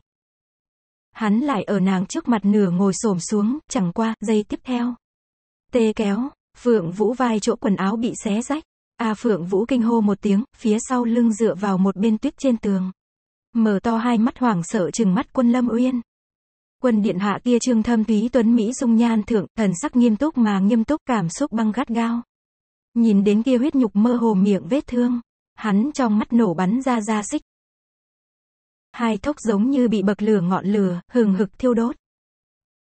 Hắn lại ở nàng trước mặt nửa ngồi xổm xuống, chẳng qua, giây tiếp theo. Tê kéo, Phượng Vũ vai chỗ quần áo bị xé rách. A Phượng Vũ kinh hô một tiếng, phía sau lưng dựa vào một bên tuyết trên tường. Mở to hai mắt hoảng sợ chừng mắt quân Lâm Uyên. Quân điện hạ kia trương thâm túy tuấn Mỹ dung nhan thượng, thần sắc nghiêm túc mà nghiêm túc cảm xúc băng gắt gao. Nhìn đến kia huyết nhục mơ hồ miệng vết thương. Hắn trong mắt nổ bắn ra ra xích. Hai thốc giống như bị bậc lửa ngọn lửa, hừng hực thiêu đốt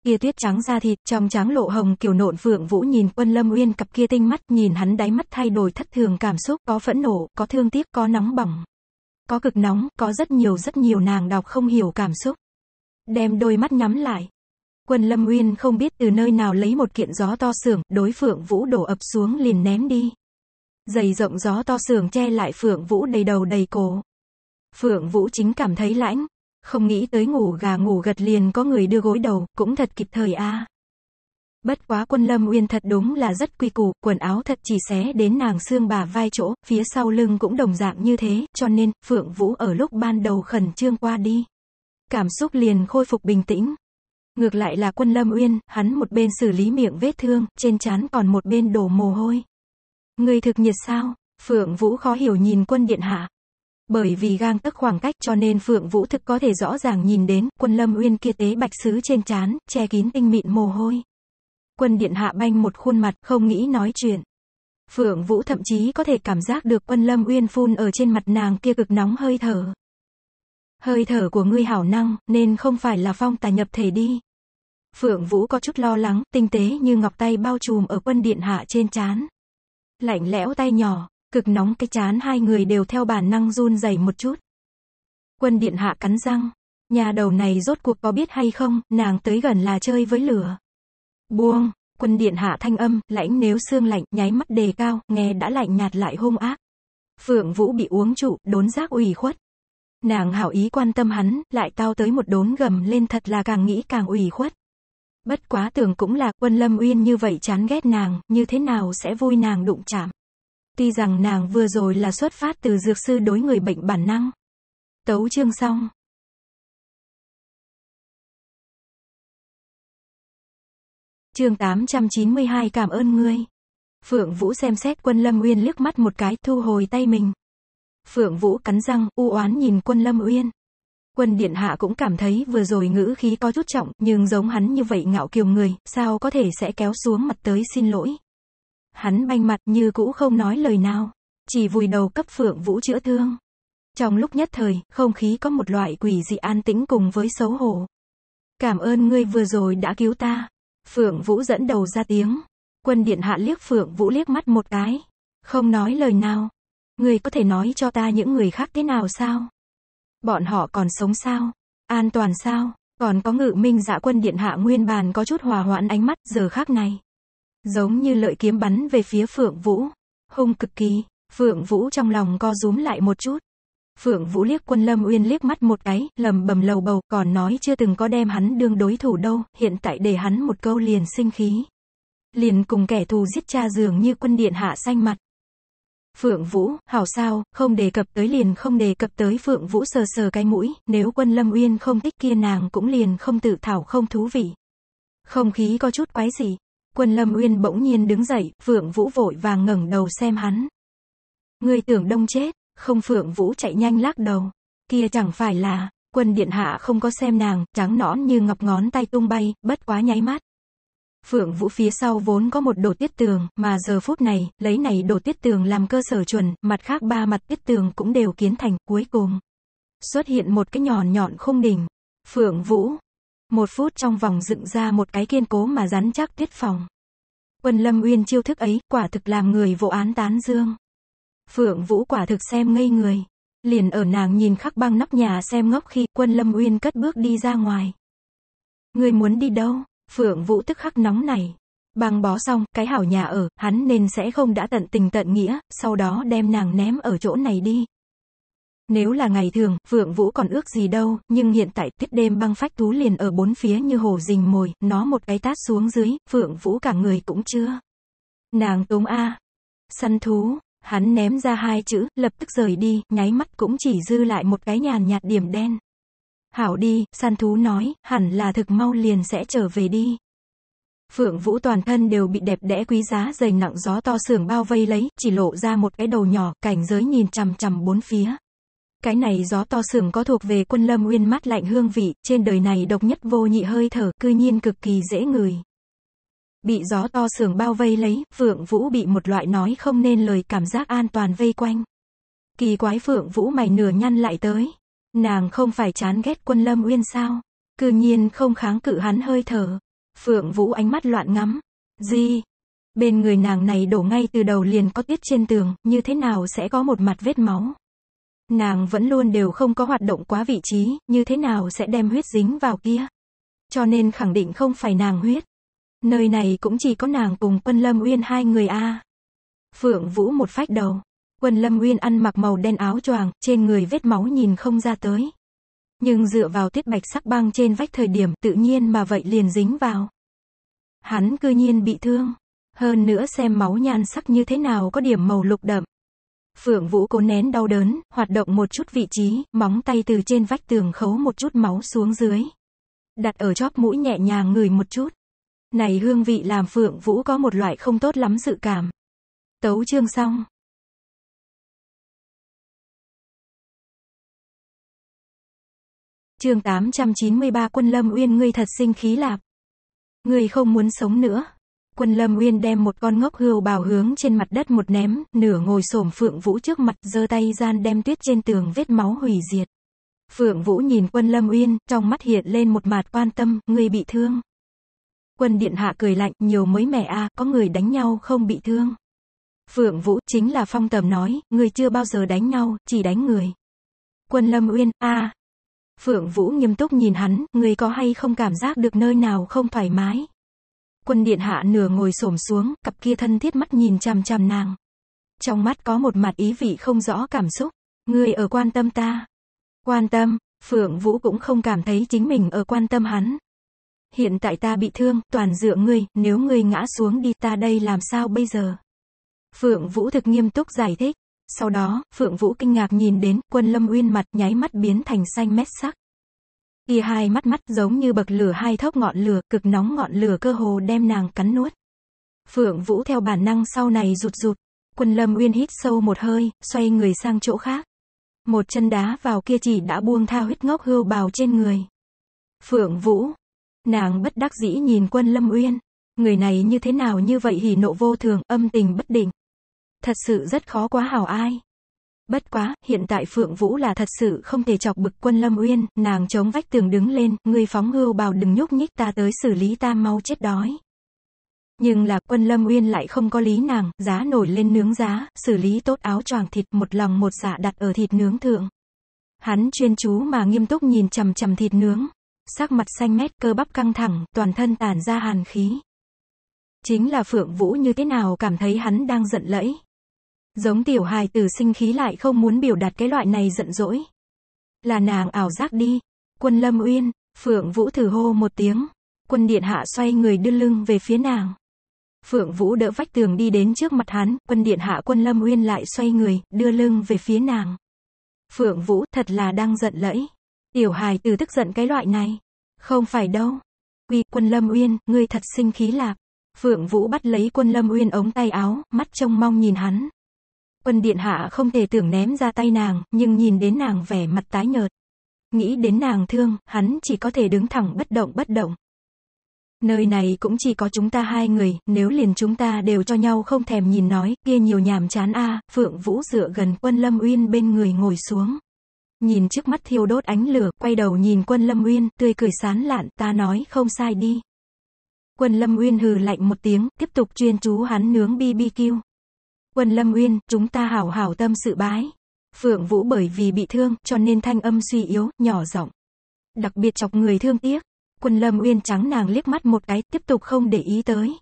kia tuyết trắng da thịt, trong trắng lộ hồng kiều nộn phượng vũ nhìn quân lâm uyên cặp kia tinh mắt, nhìn hắn đáy mắt thay đổi thất thường cảm xúc, có phẫn nộ, có thương tiếc, có nóng bỏng. Có cực nóng, có rất nhiều rất nhiều nàng đọc không hiểu cảm xúc. Đem đôi mắt nhắm lại. Quân lâm uyên không biết từ nơi nào lấy một kiện gió to sưởng, đối phượng vũ đổ ập xuống liền ném đi. Giày rộng gió to sưởng che lại phượng vũ đầy đầu đầy cổ. Phượng Vũ chính cảm thấy lãnh, không nghĩ tới ngủ gà ngủ gật liền có người đưa gối đầu, cũng thật kịp thời a. Bất quá quân Lâm Uyên thật đúng là rất quy củ, quần áo thật chỉ xé đến nàng xương bà vai chỗ, phía sau lưng cũng đồng dạng như thế, cho nên, Phượng Vũ ở lúc ban đầu khẩn trương qua đi. Cảm xúc liền khôi phục bình tĩnh. Ngược lại là quân Lâm Uyên, hắn một bên xử lý miệng vết thương, trên trán còn một bên đổ mồ hôi. Người thực nhiệt sao? Phượng Vũ khó hiểu nhìn quân điện hạ. Bởi vì gang tấc khoảng cách cho nên Phượng Vũ thực có thể rõ ràng nhìn đến quân Lâm Uyên kia tế bạch sứ trên trán, che kín tinh mịn mồ hôi. Quân Điện Hạ banh một khuôn mặt, không nghĩ nói chuyện. Phượng Vũ thậm chí có thể cảm giác được quân Lâm Uyên phun ở trên mặt nàng kia cực nóng hơi thở. Hơi thở của ngươi hảo năng, nên không phải là phong tài nhập thể đi. Phượng Vũ có chút lo lắng, tinh tế như ngọc tay bao trùm ở quân điện hạ trên chán. Lạnh lẽo tay nhỏ, Cực nóng cái chán hai người đều theo bản năng run rẩy một chút. Quân điện hạ cắn răng. Nhà đầu này rốt cuộc có biết hay không, nàng tới gần là chơi với lửa. Buông, quân điện hạ thanh âm, lãnh nếu xương lạnh, nháy mắt đề cao, nghe đã lạnh nhạt lại hung ác. Phượng Vũ bị uống trụ, đốn giác ủy khuất. Nàng hảo ý quan tâm hắn, lại cao tới một đốn gầm lên thật là càng nghĩ càng ủy khuất. Bất quá tưởng cũng là quân lâm uyên như vậy chán ghét nàng, như thế nào sẽ vui nàng đụng chạm. Tuy rằng nàng vừa rồi là xuất phát từ dược sư đối người bệnh bản năng. Tấu chương xong. Chương 892 cảm ơn ngươi. Phượng Vũ xem xét Quân Lâm Uyên liếc mắt một cái, thu hồi tay mình. Phượng Vũ cắn răng, u oán nhìn Quân Lâm Uyên. Quân Điện Hạ cũng cảm thấy vừa rồi ngữ khí có chút trọng, nhưng giống hắn như vậy ngạo kiều người, sao có thể sẽ kéo xuống mặt tới xin lỗi. Hắn banh mặt như cũ không nói lời nào. Chỉ vùi đầu cấp phượng vũ chữa thương. Trong lúc nhất thời, không khí có một loại quỷ dị an tĩnh cùng với xấu hổ. Cảm ơn ngươi vừa rồi đã cứu ta. Phượng Vũ dẫn đầu ra tiếng. Quân điện hạ liếc Phượng Vũ liếc mắt một cái. Không nói lời nào. Ngươi có thể nói cho ta những người khác thế nào sao? Bọn họ còn sống sao? An toàn sao? Còn có ngự minh dạ quân điện hạ nguyên bản có chút hòa hoãn ánh mắt giờ khác này. Giống như lợi kiếm bắn về phía Phượng Vũ. Hung cực kỳ, Phượng Vũ trong lòng co rúm lại một chút. Phượng Vũ liếc quân Lâm Uyên liếc mắt một cái, lầm bầm lầu bầu, còn nói chưa từng có đem hắn đương đối thủ đâu, hiện tại để hắn một câu liền sinh khí. Liền cùng kẻ thù giết cha dường như quân điện hạ xanh mặt. Phượng Vũ, hảo sao, không đề cập tới liền không đề cập tới Phượng Vũ sờ sờ cái mũi, nếu quân Lâm Uyên không thích kia nàng cũng liền không tự thảo không thú vị. Không khí có chút quái gì. Quân Lâm Uyên bỗng nhiên đứng dậy, Phượng Vũ vội vàng ngẩng đầu xem hắn. Người tưởng đông chết, không Phượng Vũ chạy nhanh lắc đầu. Kia chẳng phải là, quân điện hạ không có xem nàng, trắng nõn như ngọc ngón tay tung bay, bất quá nháy mắt. Phượng Vũ phía sau vốn có một đồ tiết tường, mà giờ phút này, lấy này đồ tiết tường làm cơ sở chuẩn, mặt khác ba mặt tiết tường cũng đều kiến thành, cuối cùng. Xuất hiện một cái nhọn nhọn khung đỉnh. Phượng Vũ, một phút trong vòng dựng ra một cái kiên cố mà rắn chắc tiết phòng. Quân Lâm Uyên chiêu thức ấy, quả thực làm người vô án tán dương. Phượng Vũ quả thực xem ngây người. Liền ở nàng nhìn khắc băng nắp nhà xem ngốc khi quân Lâm Uyên cất bước đi ra ngoài. Người muốn đi đâu? Phượng Vũ tức khắc nóng này. Băng bó xong, cái hảo nhà ở, hắn nên sẽ không đã tận tình tận nghĩa, sau đó đem nàng ném ở chỗ này đi. Nếu là ngày thường, Phượng Vũ còn ước gì đâu, nhưng hiện tại tiết đêm băng phách thú liền ở bốn phía như hồ rình mồi, nó một cái tát xuống dưới, Phượng Vũ cả người cũng chưa. Nàng tống A. À. Săn thú, hắn ném ra hai chữ, lập tức rời đi, nháy mắt cũng chỉ dư lại một cái nhàn nhạt điểm đen. Hảo đi, săn thú nói, hẳn là thực mau liền sẽ trở về đi. Phượng Vũ toàn thân đều bị đẹp đẽ quý giá dày nặng gió to sưởng bao vây lấy, chỉ lộ ra một cái đầu nhỏ, cảnh giới nhìn chằm chằm bốn phía. Cái này gió to sưởng có thuộc về quân lâm uyên mát lạnh hương vị, trên đời này độc nhất vô nhị hơi thở, cư nhiên cực kỳ dễ ngửi. Bị gió to sưởng bao vây lấy, Phượng Vũ bị một loại nói không nên lời cảm giác an toàn vây quanh. Kỳ quái Phượng Vũ mày nửa nhăn lại tới. Nàng không phải chán ghét quân lâm uyên sao? Cư nhiên không kháng cự hắn hơi thở. Phượng Vũ ánh mắt loạn ngắm. Gì? Bên người nàng này đổ ngay từ đầu liền có tiết trên tường, như thế nào sẽ có một mặt vết máu? Nàng vẫn luôn đều không có hoạt động quá vị trí, như thế nào sẽ đem huyết dính vào kia. Cho nên khẳng định không phải nàng huyết. Nơi này cũng chỉ có nàng cùng Quân Lâm Uyên hai người a. Phượng Vũ một phách đầu. Quân Lâm Uyên ăn mặc màu đen áo choàng, trên người vết máu nhìn không ra tới. Nhưng dựa vào tuyết bạch sắc băng trên vách thời điểm tự nhiên mà vậy liền dính vào. Hắn cư nhiên bị thương. Hơn nữa xem máu nhan sắc như thế nào có điểm màu lục đậm. Phượng Vũ cố nén đau đớn, hoạt động một chút vị trí, móng tay từ trên vách tường khấu một chút máu xuống dưới. Đặt ở chóp mũi nhẹ nhàng ngửi một chút. Này hương vị làm Phượng Vũ có một loại không tốt lắm sự cảm. Tấu chương xong. Chương 893 Quân Lâm Uyên ngươi thật sinh khí lạp. Ngươi không muốn sống nữa. Quân Lâm Uyên đem một con ngốc hươu bào hướng trên mặt đất một ném, nửa ngồi xổm Phượng Vũ trước mặt, giơ tay gian đem tuyết trên tường vết máu hủy diệt. Phượng Vũ nhìn Quân Lâm Uyên, trong mắt hiện lên một mạt quan tâm, người bị thương. Quân Điện Hạ cười lạnh, nhiều mới mẻ a, có người đánh nhau không bị thương. Phượng Vũ chính là phong tầm nói, người chưa bao giờ đánh nhau, chỉ đánh người. Quân Lâm Uyên, a. Phượng Vũ nghiêm túc nhìn hắn, người có hay không cảm giác được nơi nào không thoải mái, Quân điện hạ nửa ngồi xổm xuống, cặp kia thân thiết mắt nhìn chằm chằm nàng. Trong mắt có một mặt ý vị không rõ cảm xúc. Ngươi ở quan tâm ta. Quan tâm, Phượng Vũ cũng không cảm thấy chính mình ở quan tâm hắn. Hiện tại ta bị thương, toàn dựa ngươi, nếu ngươi ngã xuống đi ta đây làm sao bây giờ? Phượng Vũ thực nghiêm túc giải thích. Sau đó, Phượng Vũ kinh ngạc nhìn đến, quân Lâm Uyên mặt nháy mắt biến thành xanh mét sắc. Kia hai mắt mắt giống như bậc lửa hai thốc ngọn lửa, cực nóng ngọn lửa cơ hồ đem nàng cắn nuốt. Phượng Vũ theo bản năng sau này rụt rụt. Quân Lâm Uyên hít sâu một hơi, xoay người sang chỗ khác. Một chân đá vào kia chỉ đã buông tha huyết ngốc hưu bào trên người. Phượng Vũ. Nàng bất đắc dĩ nhìn quân Lâm Uyên. Người này như thế nào như vậy hỉ nộ vô thường, âm tình bất định. Thật sự rất khó quá hảo ai. Bất quá, hiện tại Phượng Vũ là thật sự không thể chọc bực quân Lâm Uyên, nàng chống vách tường đứng lên, người phóng hưu bào đừng nhúc nhích ta tới xử lý ta mau chết đói. Nhưng là quân Lâm Uyên lại không có lý nàng, giá nổi lên nướng giá, xử lý tốt áo choàng thịt một lòng một dạ đặt ở thịt nướng thượng. Hắn chuyên chú mà nghiêm túc nhìn chằm chằm thịt nướng, sắc mặt xanh mét cơ bắp căng thẳng, toàn thân tản ra hàn khí. Chính là Phượng Vũ như thế nào cảm thấy hắn đang giận lẫy. Giống tiểu hài tử sinh khí lại không muốn biểu đạt cái loại này giận dỗi. Là nàng ảo giác đi. Quân Lâm Uyên, Phượng Vũ thử hô một tiếng. Quân Điện Hạ xoay người đưa lưng về phía nàng. Phượng Vũ đỡ vách tường đi đến trước mặt hắn, quân điện hạ quân Lâm Uyên lại xoay người, đưa lưng về phía nàng. Phượng Vũ thật là đang giận lẫy. Tiểu hài tử tức giận cái loại này. Không phải đâu. Quy quân Lâm Uyên, ngươi thật sinh khí lạc. Phượng Vũ bắt lấy quân Lâm Uyên ống tay áo, mắt trông mong nhìn hắn. Quân điện hạ không thể tưởng ném ra tay nàng, nhưng nhìn đến nàng vẻ mặt tái nhợt. Nghĩ đến nàng thương, hắn chỉ có thể đứng thẳng bất động bất động. Nơi này cũng chỉ có chúng ta hai người, nếu liền chúng ta đều cho nhau không thèm nhìn nói, kia nhiều nhàm chán a Phượng Vũ dựa gần quân Lâm Uyên bên người ngồi xuống. Nhìn trước mắt thiêu đốt ánh lửa, quay đầu nhìn quân Lâm Uyên, tươi cười sán lạn, ta nói không sai đi. Quân Lâm Uyên hừ lạnh một tiếng, tiếp tục chuyên chú hắn nướng BBQ. Quân Lâm Uyên, chúng ta hảo hảo tâm sự bái. Phượng Vũ bởi vì bị thương, cho nên thanh âm suy yếu, nhỏ giọng. Đặc biệt chọc người thương tiếc. Quân Lâm Uyên trắng nàng liếc mắt một cái, tiếp tục không để ý tới.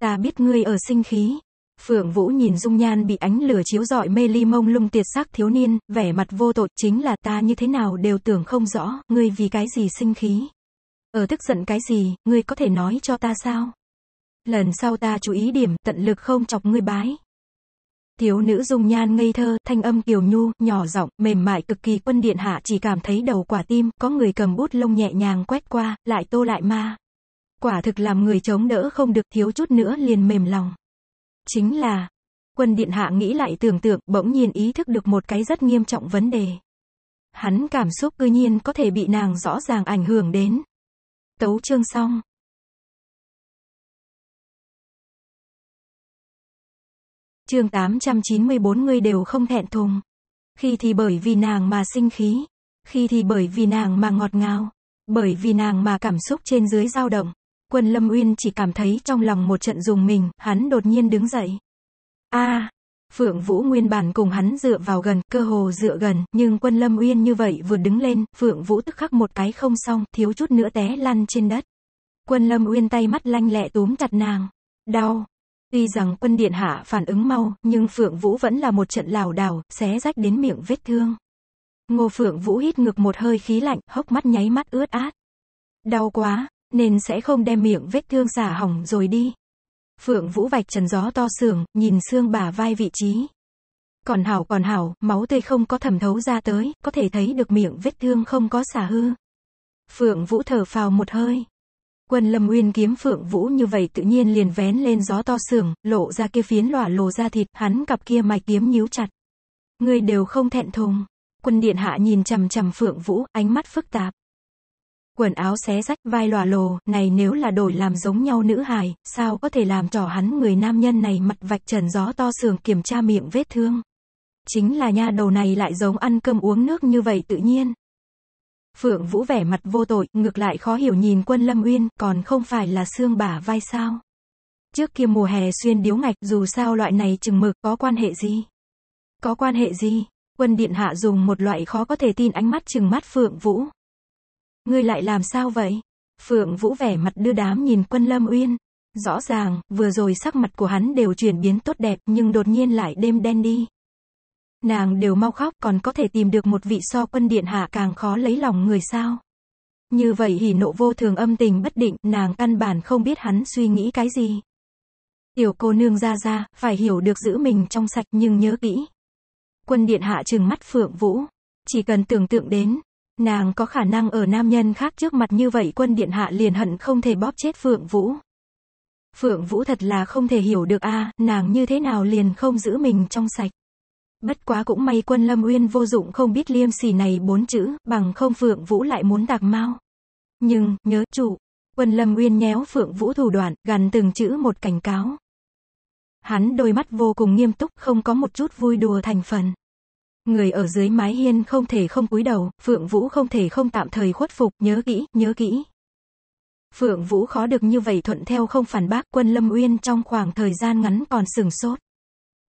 Ta biết ngươi ở sinh khí. Phượng Vũ nhìn dung nhan bị ánh lửa chiếu rọi mê ly mông lung tuyệt sắc thiếu niên, vẻ mặt vô tội, chính là ta như thế nào đều tưởng không rõ, ngươi vì cái gì sinh khí. Ở tức giận cái gì, ngươi có thể nói cho ta sao? Lần sau ta chú ý điểm, tận lực không chọc ngươi bái thiếu nữ dung nhan ngây thơ, thanh âm kiều nhu, nhỏ giọng, mềm mại cực kỳ quân điện hạ chỉ cảm thấy đầu quả tim, có người cầm bút lông nhẹ nhàng quét qua, lại tô lại ma. Quả thực làm người chống đỡ không được, thiếu chút nữa liền mềm lòng. Chính là, quân điện hạ nghĩ lại tưởng tượng, bỗng nhiên ý thức được một cái rất nghiêm trọng vấn đề. Hắn cảm xúc cư nhiên có thể bị nàng rõ ràng ảnh hưởng đến. Tấu chương xong. chương 894 ngươi đều không thẹn thùng. Khi thì bởi vì nàng mà sinh khí, khi thì bởi vì nàng mà ngọt ngào, bởi vì nàng mà cảm xúc trên dưới dao động. Quân Lâm Uyên chỉ cảm thấy trong lòng một trận dùng mình, hắn đột nhiên đứng dậy. A, à, Phượng Vũ nguyên bản cùng hắn dựa vào gần, cơ hồ dựa gần, nhưng Quân Lâm Uyên như vậy vừa đứng lên, Phượng Vũ tức khắc một cái không xong, thiếu chút nữa té lăn trên đất. Quân Lâm Uyên tay mắt lanh lẹ túm chặt nàng. Đau, Tuy rằng quân điện hạ phản ứng mau, nhưng Phượng Vũ vẫn là một trận lào đảo, xé rách đến miệng vết thương. Ngô Phượng Vũ hít ngược một hơi khí lạnh, hốc mắt nháy mắt ướt át. Đau quá, nên sẽ không đem miệng vết thương xả hỏng rồi đi. Phượng Vũ vạch trần gió to sườn, nhìn xương bà vai vị trí. Còn hảo còn hảo, máu tươi không có thẩm thấu ra tới, có thể thấy được miệng vết thương không có xả hư. Phượng Vũ thở phào một hơi. Quân lâm uyên kiếm phượng vũ như vậy tự nhiên liền vén lên gió to sưởng, lộ ra kia phiến lỏa lồ ra thịt, hắn cặp kia mạch kiếm nhíu chặt. Người đều không thẹn thùng. Quân điện hạ nhìn chằm chằm phượng vũ, ánh mắt phức tạp. Quần áo xé rách, vai lòa lồ, này nếu là đổi làm giống nhau nữ hài, sao có thể làm trò hắn người nam nhân này mặt vạch trần gió to sườn kiểm tra miệng vết thương. Chính là nha đầu này lại giống ăn cơm uống nước như vậy tự nhiên. Phượng Vũ vẻ mặt vô tội, ngược lại khó hiểu nhìn quân Lâm Uyên, còn không phải là xương bả vai sao. Trước kia mùa hè xuyên điếu ngạch, dù sao loại này chừng mực, có quan hệ gì? Có quan hệ gì? Quân Điện Hạ dùng một loại khó có thể tin ánh mắt chừng mắt Phượng Vũ. Ngươi lại làm sao vậy? Phượng Vũ vẻ mặt đưa đám nhìn quân Lâm Uyên. Rõ ràng, vừa rồi sắc mặt của hắn đều chuyển biến tốt đẹp nhưng đột nhiên lại đêm đen đi. Nàng đều mau khóc còn có thể tìm được một vị so quân điện hạ càng khó lấy lòng người sao. Như vậy hỉ nộ vô thường âm tình bất định, nàng căn bản không biết hắn suy nghĩ cái gì. Tiểu cô nương ra ra, phải hiểu được giữ mình trong sạch nhưng nhớ kỹ. Quân điện hạ trừng mắt phượng vũ. Chỉ cần tưởng tượng đến, nàng có khả năng ở nam nhân khác trước mặt như vậy quân điện hạ liền hận không thể bóp chết phượng vũ. Phượng vũ thật là không thể hiểu được a à, nàng như thế nào liền không giữ mình trong sạch. Bất quá cũng may quân Lâm Uyên vô dụng không biết liêm sỉ này bốn chữ, bằng không Phượng Vũ lại muốn tạc mau. Nhưng, nhớ, chủ, quân Lâm Uyên nhéo Phượng Vũ thủ đoạn, gần từng chữ một cảnh cáo. Hắn đôi mắt vô cùng nghiêm túc, không có một chút vui đùa thành phần. Người ở dưới mái hiên không thể không cúi đầu, Phượng Vũ không thể không tạm thời khuất phục, nhớ kỹ, nhớ kỹ. Phượng Vũ khó được như vậy thuận theo không phản bác quân Lâm Uyên trong khoảng thời gian ngắn còn sừng sốt.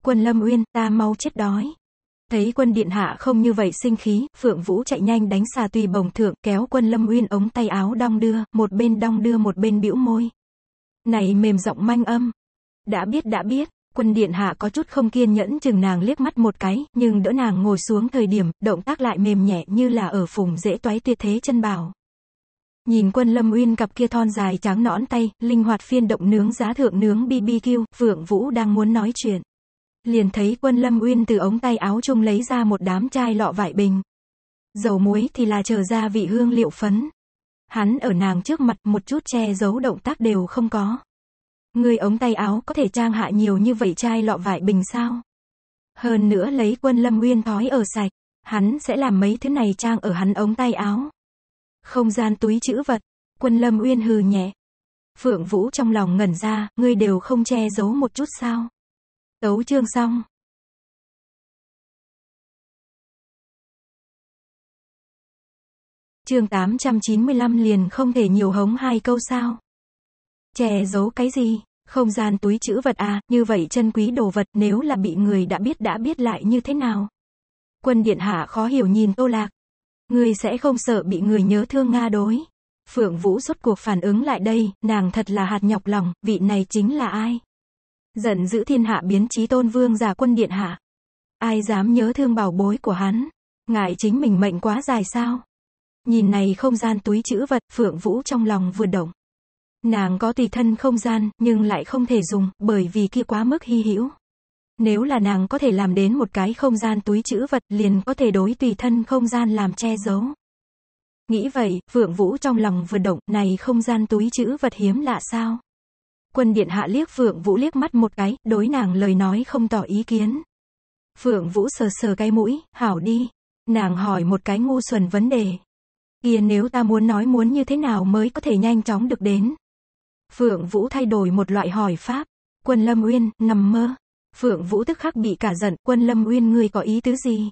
Quân Lâm Uyên, ta mau chết đói. Thấy quân điện hạ không như vậy sinh khí, Phượng Vũ chạy nhanh đánh xà tùy bồng thượng, kéo quân Lâm Uyên ống tay áo đong đưa, một bên đong đưa một bên bĩu môi. Này mềm giọng manh âm. Đã biết đã biết, quân điện hạ có chút không kiên nhẫn chừng nàng liếc mắt một cái, nhưng đỡ nàng ngồi xuống thời điểm, động tác lại mềm nhẹ như là ở phùng dễ toái tuyệt thế chân bảo. Nhìn quân Lâm Uyên cặp kia thon dài trắng nõn tay, linh hoạt phiên động nướng giá thượng nướng BBQ, Phượng Vũ đang muốn nói chuyện. Liền thấy quân Lâm Uyên từ ống tay áo trung lấy ra một đám chai lọ vải bình. Dầu muối thì là trở ra vị hương liệu phấn. Hắn ở nàng trước mặt một chút che giấu động tác đều không có. Người ống tay áo có thể trang hạ nhiều như vậy chai lọ vải bình sao? Hơn nữa lấy quân Lâm Uyên thói ở sạch, hắn sẽ làm mấy thứ này trang ở hắn ống tay áo. Không gian túi chữ vật, quân Lâm Uyên hừ nhẹ. Phượng Vũ trong lòng ngẩn ra, ngươi đều không che giấu một chút sao? Tấu chương xong. Chương 895 liền không thể nhiều hống hai câu sao? Chè giấu cái gì? Không gian túi chữ vật à, như vậy chân quý đồ vật nếu là bị người đã biết đã biết lại như thế nào? Quân điện hạ khó hiểu nhìn Tô Lạc. Người sẽ không sợ bị người nhớ thương Nga đối. Phượng Vũ rốt cuộc phản ứng lại đây, nàng thật là hạt nhọc lòng, vị này chính là ai? Giận giữ thiên hạ biến trí tôn vương giả quân điện hạ. Ai dám nhớ thương bảo bối của hắn. Ngại chính mình mệnh quá dài sao. Nhìn này không gian túi chữ vật, Phượng Vũ trong lòng vừa động. Nàng có tùy thân không gian, nhưng lại không thể dùng, bởi vì kia quá mức hy hữu. Nếu là nàng có thể làm đến một cái không gian túi chữ vật, liền có thể đối tùy thân không gian làm che giấu. Nghĩ vậy, Phượng Vũ trong lòng vừa động, này không gian túi chữ vật hiếm lạ sao? Quân điện hạ liếc Phượng Vũ liếc mắt một cái, đối nàng lời nói không tỏ ý kiến. Phượng Vũ sờ sờ cái mũi, hảo đi. Nàng hỏi một cái ngu xuẩn vấn đề. Kia nếu ta muốn nói muốn như thế nào mới có thể nhanh chóng được đến. Phượng Vũ thay đổi một loại hỏi pháp. Quân Lâm Uyên, nằm mơ. Phượng Vũ tức khắc bị cả giận, quân Lâm Uyên ngươi có ý tứ gì?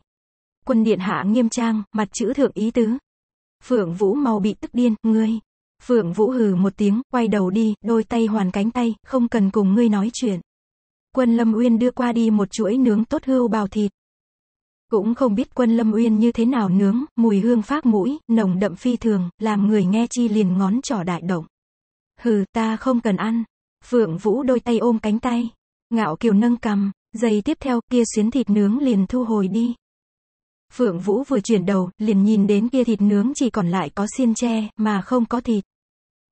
Quân Điện Hạ nghiêm trang, mặt chữ thượng ý tứ. Phượng Vũ mau bị tức điên, ngươi. Phượng Vũ hừ một tiếng, quay đầu đi, đôi tay hoàn cánh tay, không cần cùng ngươi nói chuyện. Quân Lâm Uyên đưa qua đi một chuỗi nướng tốt hưu bào thịt. Cũng không biết quân Lâm Uyên như thế nào nướng, mùi hương phát mũi, nồng đậm phi thường, làm người nghe chi liền ngón trỏ đại động. Hừ, ta không cần ăn. Phượng Vũ đôi tay ôm cánh tay. Ngạo kiều nâng cầm, giây tiếp theo kia xuyến thịt nướng liền thu hồi đi. Phượng Vũ vừa chuyển đầu, liền nhìn đến kia thịt nướng chỉ còn lại có xiên tre, mà không có thịt.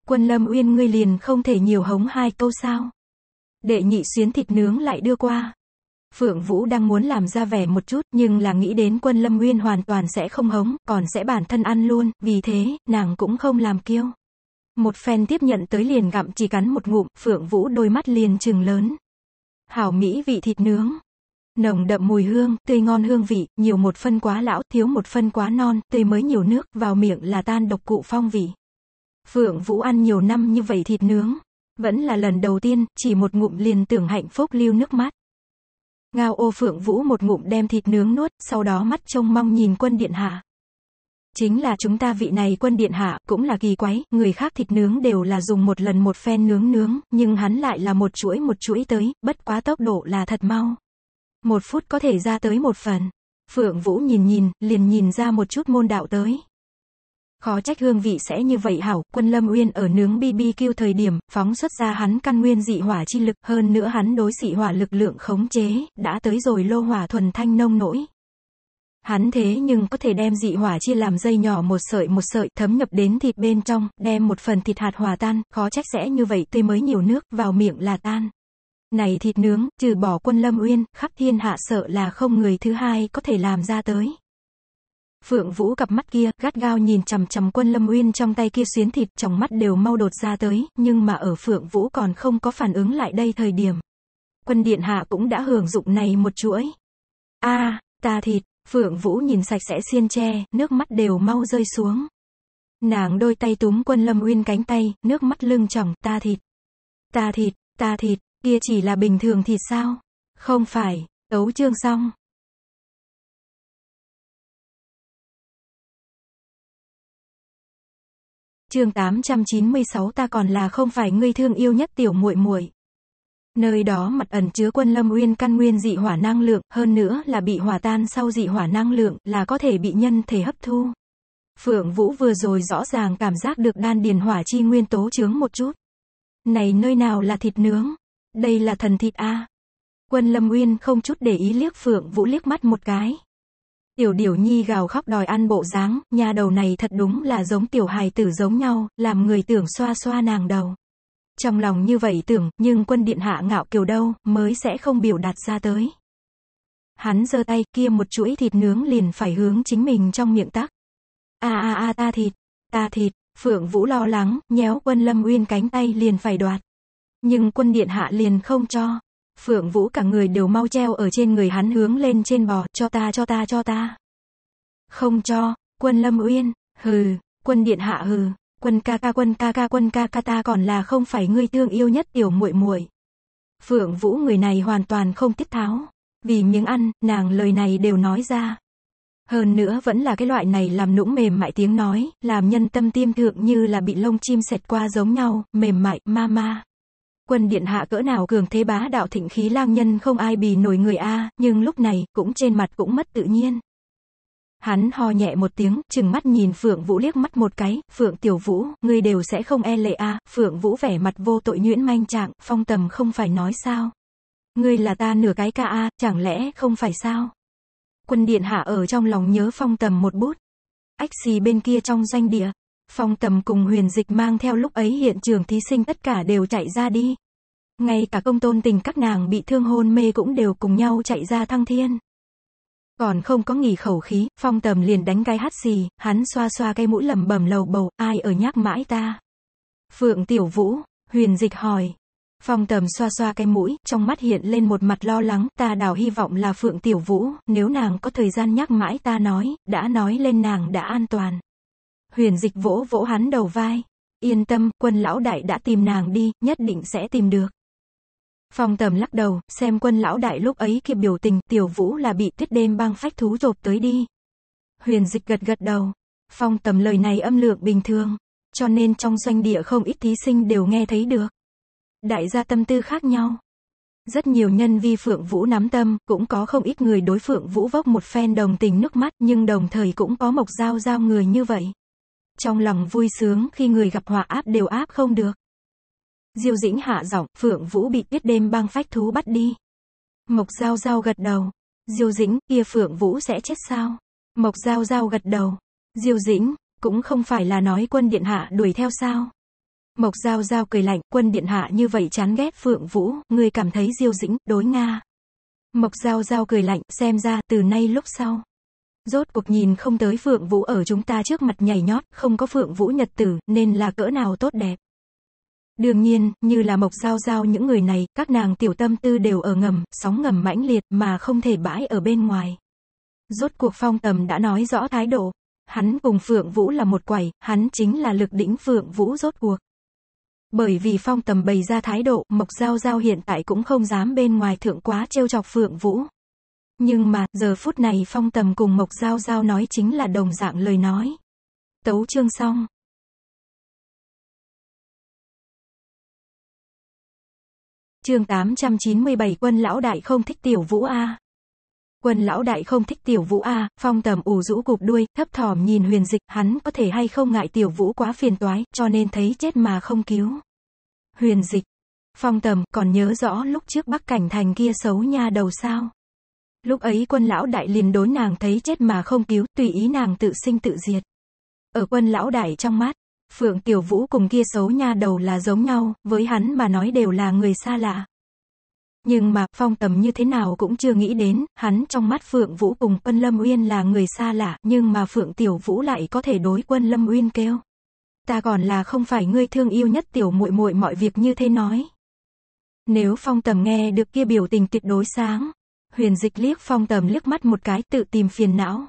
Quân Lâm Uyên ngươi liền không thể nhiều hống hai câu sao. Đệ nhị xuyến thịt nướng lại đưa qua. Phượng Vũ đang muốn làm ra vẻ một chút, nhưng là nghĩ đến quân Lâm Uyên hoàn toàn sẽ không hống, còn sẽ bản thân ăn luôn, vì thế, nàng cũng không làm kiêu. Một phen tiếp nhận tới liền gặm chỉ cắn một ngụm, Phượng Vũ đôi mắt liền trừng lớn. Hảo Mỹ vị thịt nướng nồng đậm mùi hương, tươi ngon hương vị, nhiều một phân quá lão, thiếu một phân quá non, tươi mới nhiều nước, vào miệng là tan độc cụ phong vị. Phượng Vũ ăn nhiều năm như vậy thịt nướng, vẫn là lần đầu tiên, chỉ một ngụm liền tưởng hạnh phúc lưu nước mắt. Ngao ô Phượng Vũ một ngụm đem thịt nướng nuốt, sau đó mắt trông mong nhìn quân điện hạ. Chính là chúng ta vị này quân điện hạ, cũng là kỳ quái, người khác thịt nướng đều là dùng một lần một phen nướng nướng, nhưng hắn lại là một chuỗi một chuỗi tới, bất quá tốc độ là thật mau một phút có thể ra tới một phần. Phượng Vũ nhìn nhìn, liền nhìn ra một chút môn đạo tới. Khó trách hương vị sẽ như vậy hảo, quân Lâm Uyên ở nướng BBQ thời điểm, phóng xuất ra hắn căn nguyên dị hỏa chi lực, hơn nữa hắn đối dị hỏa lực lượng khống chế, đã tới rồi lô hỏa thuần thanh nông nỗi. Hắn thế nhưng có thể đem dị hỏa chia làm dây nhỏ một sợi một sợi thấm nhập đến thịt bên trong, đem một phần thịt hạt hòa tan, khó trách sẽ như vậy tươi mới nhiều nước, vào miệng là tan này thịt nướng, trừ bỏ quân lâm uyên, khắp thiên hạ sợ là không người thứ hai có thể làm ra tới. Phượng Vũ cặp mắt kia, gắt gao nhìn chằm chằm quân Lâm Uyên trong tay kia xuyến thịt, trong mắt đều mau đột ra tới, nhưng mà ở Phượng Vũ còn không có phản ứng lại đây thời điểm. Quân Điện Hạ cũng đã hưởng dụng này một chuỗi. a ta thịt, Phượng Vũ nhìn sạch sẽ xiên tre, nước mắt đều mau rơi xuống. Nàng đôi tay túm quân Lâm Uyên cánh tay, nước mắt lưng tròng, ta thịt. Ta thịt, ta thịt, Kia chỉ là bình thường thì sao? Không phải, tấu chương xong. Chương 896 ta còn là không phải người thương yêu nhất tiểu muội muội. Nơi đó mặt ẩn chứa quân lâm nguyên căn nguyên dị hỏa năng lượng, hơn nữa là bị hòa tan sau dị hỏa năng lượng, là có thể bị nhân thể hấp thu. Phượng Vũ vừa rồi rõ ràng cảm giác được đan điền hỏa chi nguyên tố chướng một chút. Này nơi nào là thịt nướng? Đây là thần thịt a. À? Quân Lâm nguyên không chút để ý liếc Phượng Vũ liếc mắt một cái. Tiểu Điểu Nhi gào khóc đòi ăn bộ dáng, nhà đầu này thật đúng là giống tiểu hài tử giống nhau, làm người tưởng xoa xoa nàng đầu. Trong lòng như vậy tưởng, nhưng quân điện hạ ngạo kiều đâu, mới sẽ không biểu đạt ra tới. Hắn giơ tay kia một chuỗi thịt nướng liền phải hướng chính mình trong miệng tắc. A a a ta thịt, ta thịt, Phượng Vũ lo lắng, nhéo quân Lâm Uyên cánh tay liền phải đoạt. Nhưng quân điện hạ liền không cho. Phượng Vũ cả người đều mau treo ở trên người hắn hướng lên trên bò, cho ta cho ta cho ta. Không cho, quân Lâm Uyên, hừ, quân điện hạ hừ, quân ca ca quân ca ca quân ca ca ta còn là không phải người thương yêu nhất tiểu muội muội. Phượng Vũ người này hoàn toàn không tiết tháo, vì miếng ăn, nàng lời này đều nói ra. Hơn nữa vẫn là cái loại này làm nũng mềm mại tiếng nói, làm nhân tâm tim thượng như là bị lông chim xẹt qua giống nhau, mềm mại, ma ma. Quân điện hạ cỡ nào cường thế bá đạo thịnh khí lang nhân không ai bì nổi người A, nhưng lúc này, cũng trên mặt cũng mất tự nhiên. Hắn ho nhẹ một tiếng, chừng mắt nhìn Phượng Vũ liếc mắt một cái, Phượng Tiểu Vũ, ngươi đều sẽ không e lệ a Phượng Vũ vẻ mặt vô tội nhuyễn manh trạng, phong tầm không phải nói sao. Ngươi là ta nửa cái ca a, chẳng lẽ không phải sao? Quân điện hạ ở trong lòng nhớ phong tầm một bút. Ách xì bên kia trong danh địa, Phong tầm cùng huyền dịch mang theo lúc ấy hiện trường thí sinh tất cả đều chạy ra đi. Ngay cả công tôn tình các nàng bị thương hôn mê cũng đều cùng nhau chạy ra thăng thiên. Còn không có nghỉ khẩu khí, phong tầm liền đánh gai hát xì, hắn xoa xoa cái mũi lẩm bẩm lầu bầu, ai ở nhắc mãi ta. Phượng tiểu vũ, huyền dịch hỏi. Phong tầm xoa xoa cái mũi, trong mắt hiện lên một mặt lo lắng, ta đào hy vọng là Phượng Tiểu Vũ, nếu nàng có thời gian nhắc mãi ta nói, đã nói lên nàng đã an toàn. Huyền dịch vỗ vỗ hắn đầu vai. Yên tâm, quân lão đại đã tìm nàng đi, nhất định sẽ tìm được. Phong tầm lắc đầu, xem quân lão đại lúc ấy kịp biểu tình, tiểu vũ là bị tuyết đêm băng phách thú rộp tới đi. Huyền dịch gật gật đầu. Phong tầm lời này âm lượng bình thường, cho nên trong doanh địa không ít thí sinh đều nghe thấy được. Đại gia tâm tư khác nhau. Rất nhiều nhân vi Phượng Vũ nắm tâm, cũng có không ít người đối Phượng Vũ vốc một phen đồng tình nước mắt nhưng đồng thời cũng có mộc giao giao người như vậy. Trong lòng vui sướng khi người gặp họa áp đều áp không được. Diêu Dĩnh hạ giọng, Phượng Vũ bị tiết đêm băng phách thú bắt đi. Mộc Giao Giao gật đầu. Diêu Dĩnh, kia Phượng Vũ sẽ chết sao? Mộc Giao Giao gật đầu. Diêu Dĩnh, cũng không phải là nói quân điện hạ đuổi theo sao? Mộc Giao Giao cười lạnh, quân điện hạ như vậy chán ghét Phượng Vũ, người cảm thấy Diêu Dĩnh, đối Nga. Mộc Giao Giao cười lạnh, xem ra, từ nay lúc sau. Rốt cuộc nhìn không tới Phượng Vũ ở chúng ta trước mặt nhảy nhót, không có Phượng Vũ nhật tử, nên là cỡ nào tốt đẹp. Đương nhiên, như là mộc giao giao những người này, các nàng tiểu tâm tư đều ở ngầm, sóng ngầm mãnh liệt mà không thể bãi ở bên ngoài. Rốt cuộc phong tầm đã nói rõ thái độ. Hắn cùng Phượng Vũ là một quầy hắn chính là lực đỉnh Phượng Vũ rốt cuộc. Bởi vì phong tầm bày ra thái độ, mộc giao giao hiện tại cũng không dám bên ngoài thượng quá trêu chọc Phượng Vũ. Nhưng mà, giờ phút này phong tầm cùng Mộc Giao Giao nói chính là đồng dạng lời nói. Tấu chương xong. Chương 897 quân lão đại không thích tiểu vũ A. Quân lão đại không thích tiểu vũ A, phong tầm ủ rũ cục đuôi, thấp thỏm nhìn huyền dịch, hắn có thể hay không ngại tiểu vũ quá phiền toái, cho nên thấy chết mà không cứu. Huyền dịch. Phong tầm còn nhớ rõ lúc trước bắc cảnh thành kia xấu nha đầu sao. Lúc ấy quân lão đại liền đối nàng thấy chết mà không cứu, tùy ý nàng tự sinh tự diệt. Ở quân lão đại trong mắt, Phượng Tiểu Vũ cùng kia xấu nha đầu là giống nhau, với hắn mà nói đều là người xa lạ. Nhưng mà, phong tầm như thế nào cũng chưa nghĩ đến, hắn trong mắt Phượng Vũ cùng quân Lâm Uyên là người xa lạ, nhưng mà Phượng Tiểu Vũ lại có thể đối quân Lâm Uyên kêu. Ta còn là không phải ngươi thương yêu nhất tiểu muội muội mọi việc như thế nói. Nếu phong tầm nghe được kia biểu tình tuyệt đối sáng, Huyền dịch liếc phong tầm liếc mắt một cái tự tìm phiền não.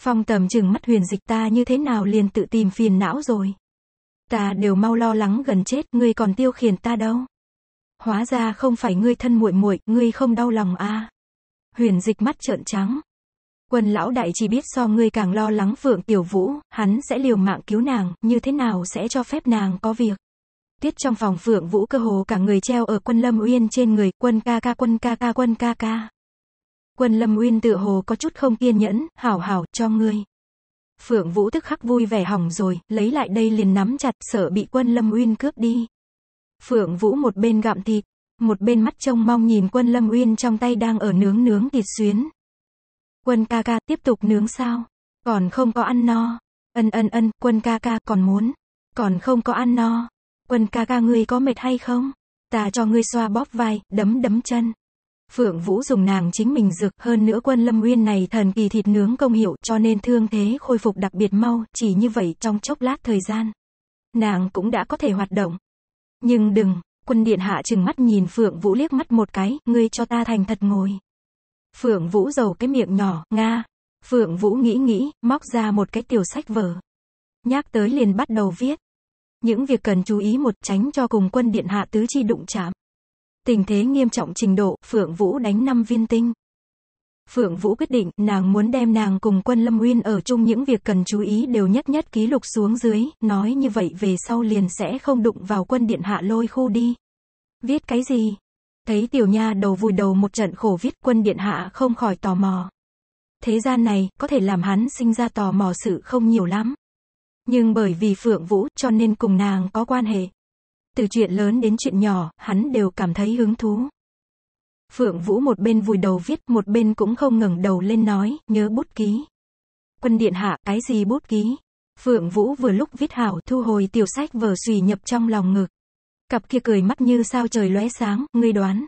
Phong tầm chừng mắt huyền dịch ta như thế nào liền tự tìm phiền não rồi. Ta đều mau lo lắng gần chết, ngươi còn tiêu khiển ta đâu. Hóa ra không phải ngươi thân muội muội, ngươi không đau lòng à. Huyền dịch mắt trợn trắng. Quân lão đại chỉ biết so ngươi càng lo lắng Phượng Tiểu Vũ, hắn sẽ liều mạng cứu nàng, như thế nào sẽ cho phép nàng có việc. Tiết trong phòng phượng vũ cơ hồ cả người treo ở quân Lâm Uyên trên người, quân ca ca quân ca ca quân ca ca. Quân Lâm Uyên tự hồ có chút không kiên nhẫn, hảo hảo, cho ngươi. Phượng Vũ tức khắc vui vẻ hỏng rồi, lấy lại đây liền nắm chặt, sợ bị quân Lâm Uyên cướp đi. Phượng Vũ một bên gặm thịt, một bên mắt trông mong nhìn quân Lâm Uyên trong tay đang ở nướng nướng thịt xuyến. Quân ca ca tiếp tục nướng sao? Còn không có ăn no. Ân ân ân, quân ca ca còn muốn. Còn không có ăn no. Quân ca ca ngươi có mệt hay không? Ta cho ngươi xoa bóp vai, đấm đấm chân. Phượng Vũ dùng nàng chính mình rực, hơn nữa quân Lâm Nguyên này thần kỳ thịt nướng công hiệu cho nên thương thế khôi phục đặc biệt mau, chỉ như vậy trong chốc lát thời gian. Nàng cũng đã có thể hoạt động. Nhưng đừng, quân điện hạ chừng mắt nhìn Phượng Vũ liếc mắt một cái, ngươi cho ta thành thật ngồi. Phượng Vũ giầu cái miệng nhỏ, nga. Phượng Vũ nghĩ nghĩ, móc ra một cái tiểu sách vở. Nhắc tới liền bắt đầu viết. Những việc cần chú ý một tránh cho cùng quân điện hạ tứ chi đụng chạm. Tình thế nghiêm trọng trình độ, Phượng Vũ đánh 5 viên tinh. Phượng Vũ quyết định, nàng muốn đem nàng cùng quân Lâm nguyên ở chung những việc cần chú ý đều nhất nhất ký lục xuống dưới, nói như vậy về sau liền sẽ không đụng vào quân điện hạ lôi khu đi. Viết cái gì? Thấy tiểu nha đầu vùi đầu một trận khổ viết quân điện hạ không khỏi tò mò. Thế gian này, có thể làm hắn sinh ra tò mò sự không nhiều lắm. Nhưng bởi vì Phượng Vũ cho nên cùng nàng có quan hệ. Từ chuyện lớn đến chuyện nhỏ, hắn đều cảm thấy hứng thú. Phượng Vũ một bên vùi đầu viết, một bên cũng không ngẩng đầu lên nói, nhớ bút ký. Quân điện hạ, cái gì bút ký? Phượng Vũ vừa lúc viết hảo thu hồi tiểu sách vở suy nhập trong lòng ngực. Cặp kia cười mắt như sao trời lóe sáng, ngươi đoán.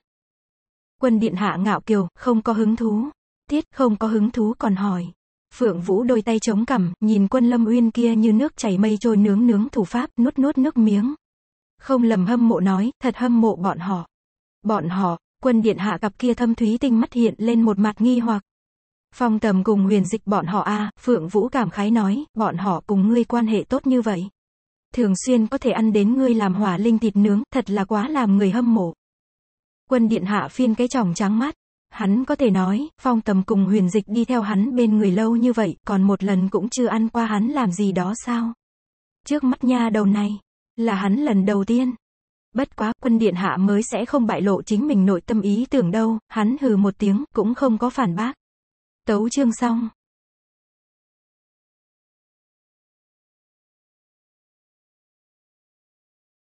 Quân điện hạ ngạo kiều, không có hứng thú. Tiết không có hứng thú còn hỏi. Phượng Vũ đôi tay chống cằm, nhìn quân Lâm Uyên kia như nước chảy mây trôi nướng nướng thủ pháp, nuốt nuốt nước miếng. Không lầm hâm mộ nói, thật hâm mộ bọn họ. Bọn họ, quân điện hạ cặp kia thâm thúy tinh mắt hiện lên một mặt nghi hoặc. Phong tầm cùng huyền dịch bọn họ a Phượng Vũ cảm khái nói, bọn họ cùng ngươi quan hệ tốt như vậy. Thường xuyên có thể ăn đến ngươi làm hỏa linh thịt nướng, thật là quá làm người hâm mộ. Quân điện hạ phiên cái tròng trắng mắt, Hắn có thể nói, phong tầm cùng huyền dịch đi theo hắn bên người lâu như vậy, còn một lần cũng chưa ăn qua hắn làm gì đó sao? Trước mắt nha đầu này, là hắn lần đầu tiên. Bất quá, quân điện hạ mới sẽ không bại lộ chính mình nội tâm ý tưởng đâu, hắn hừ một tiếng, cũng không có phản bác. Tấu chương xong.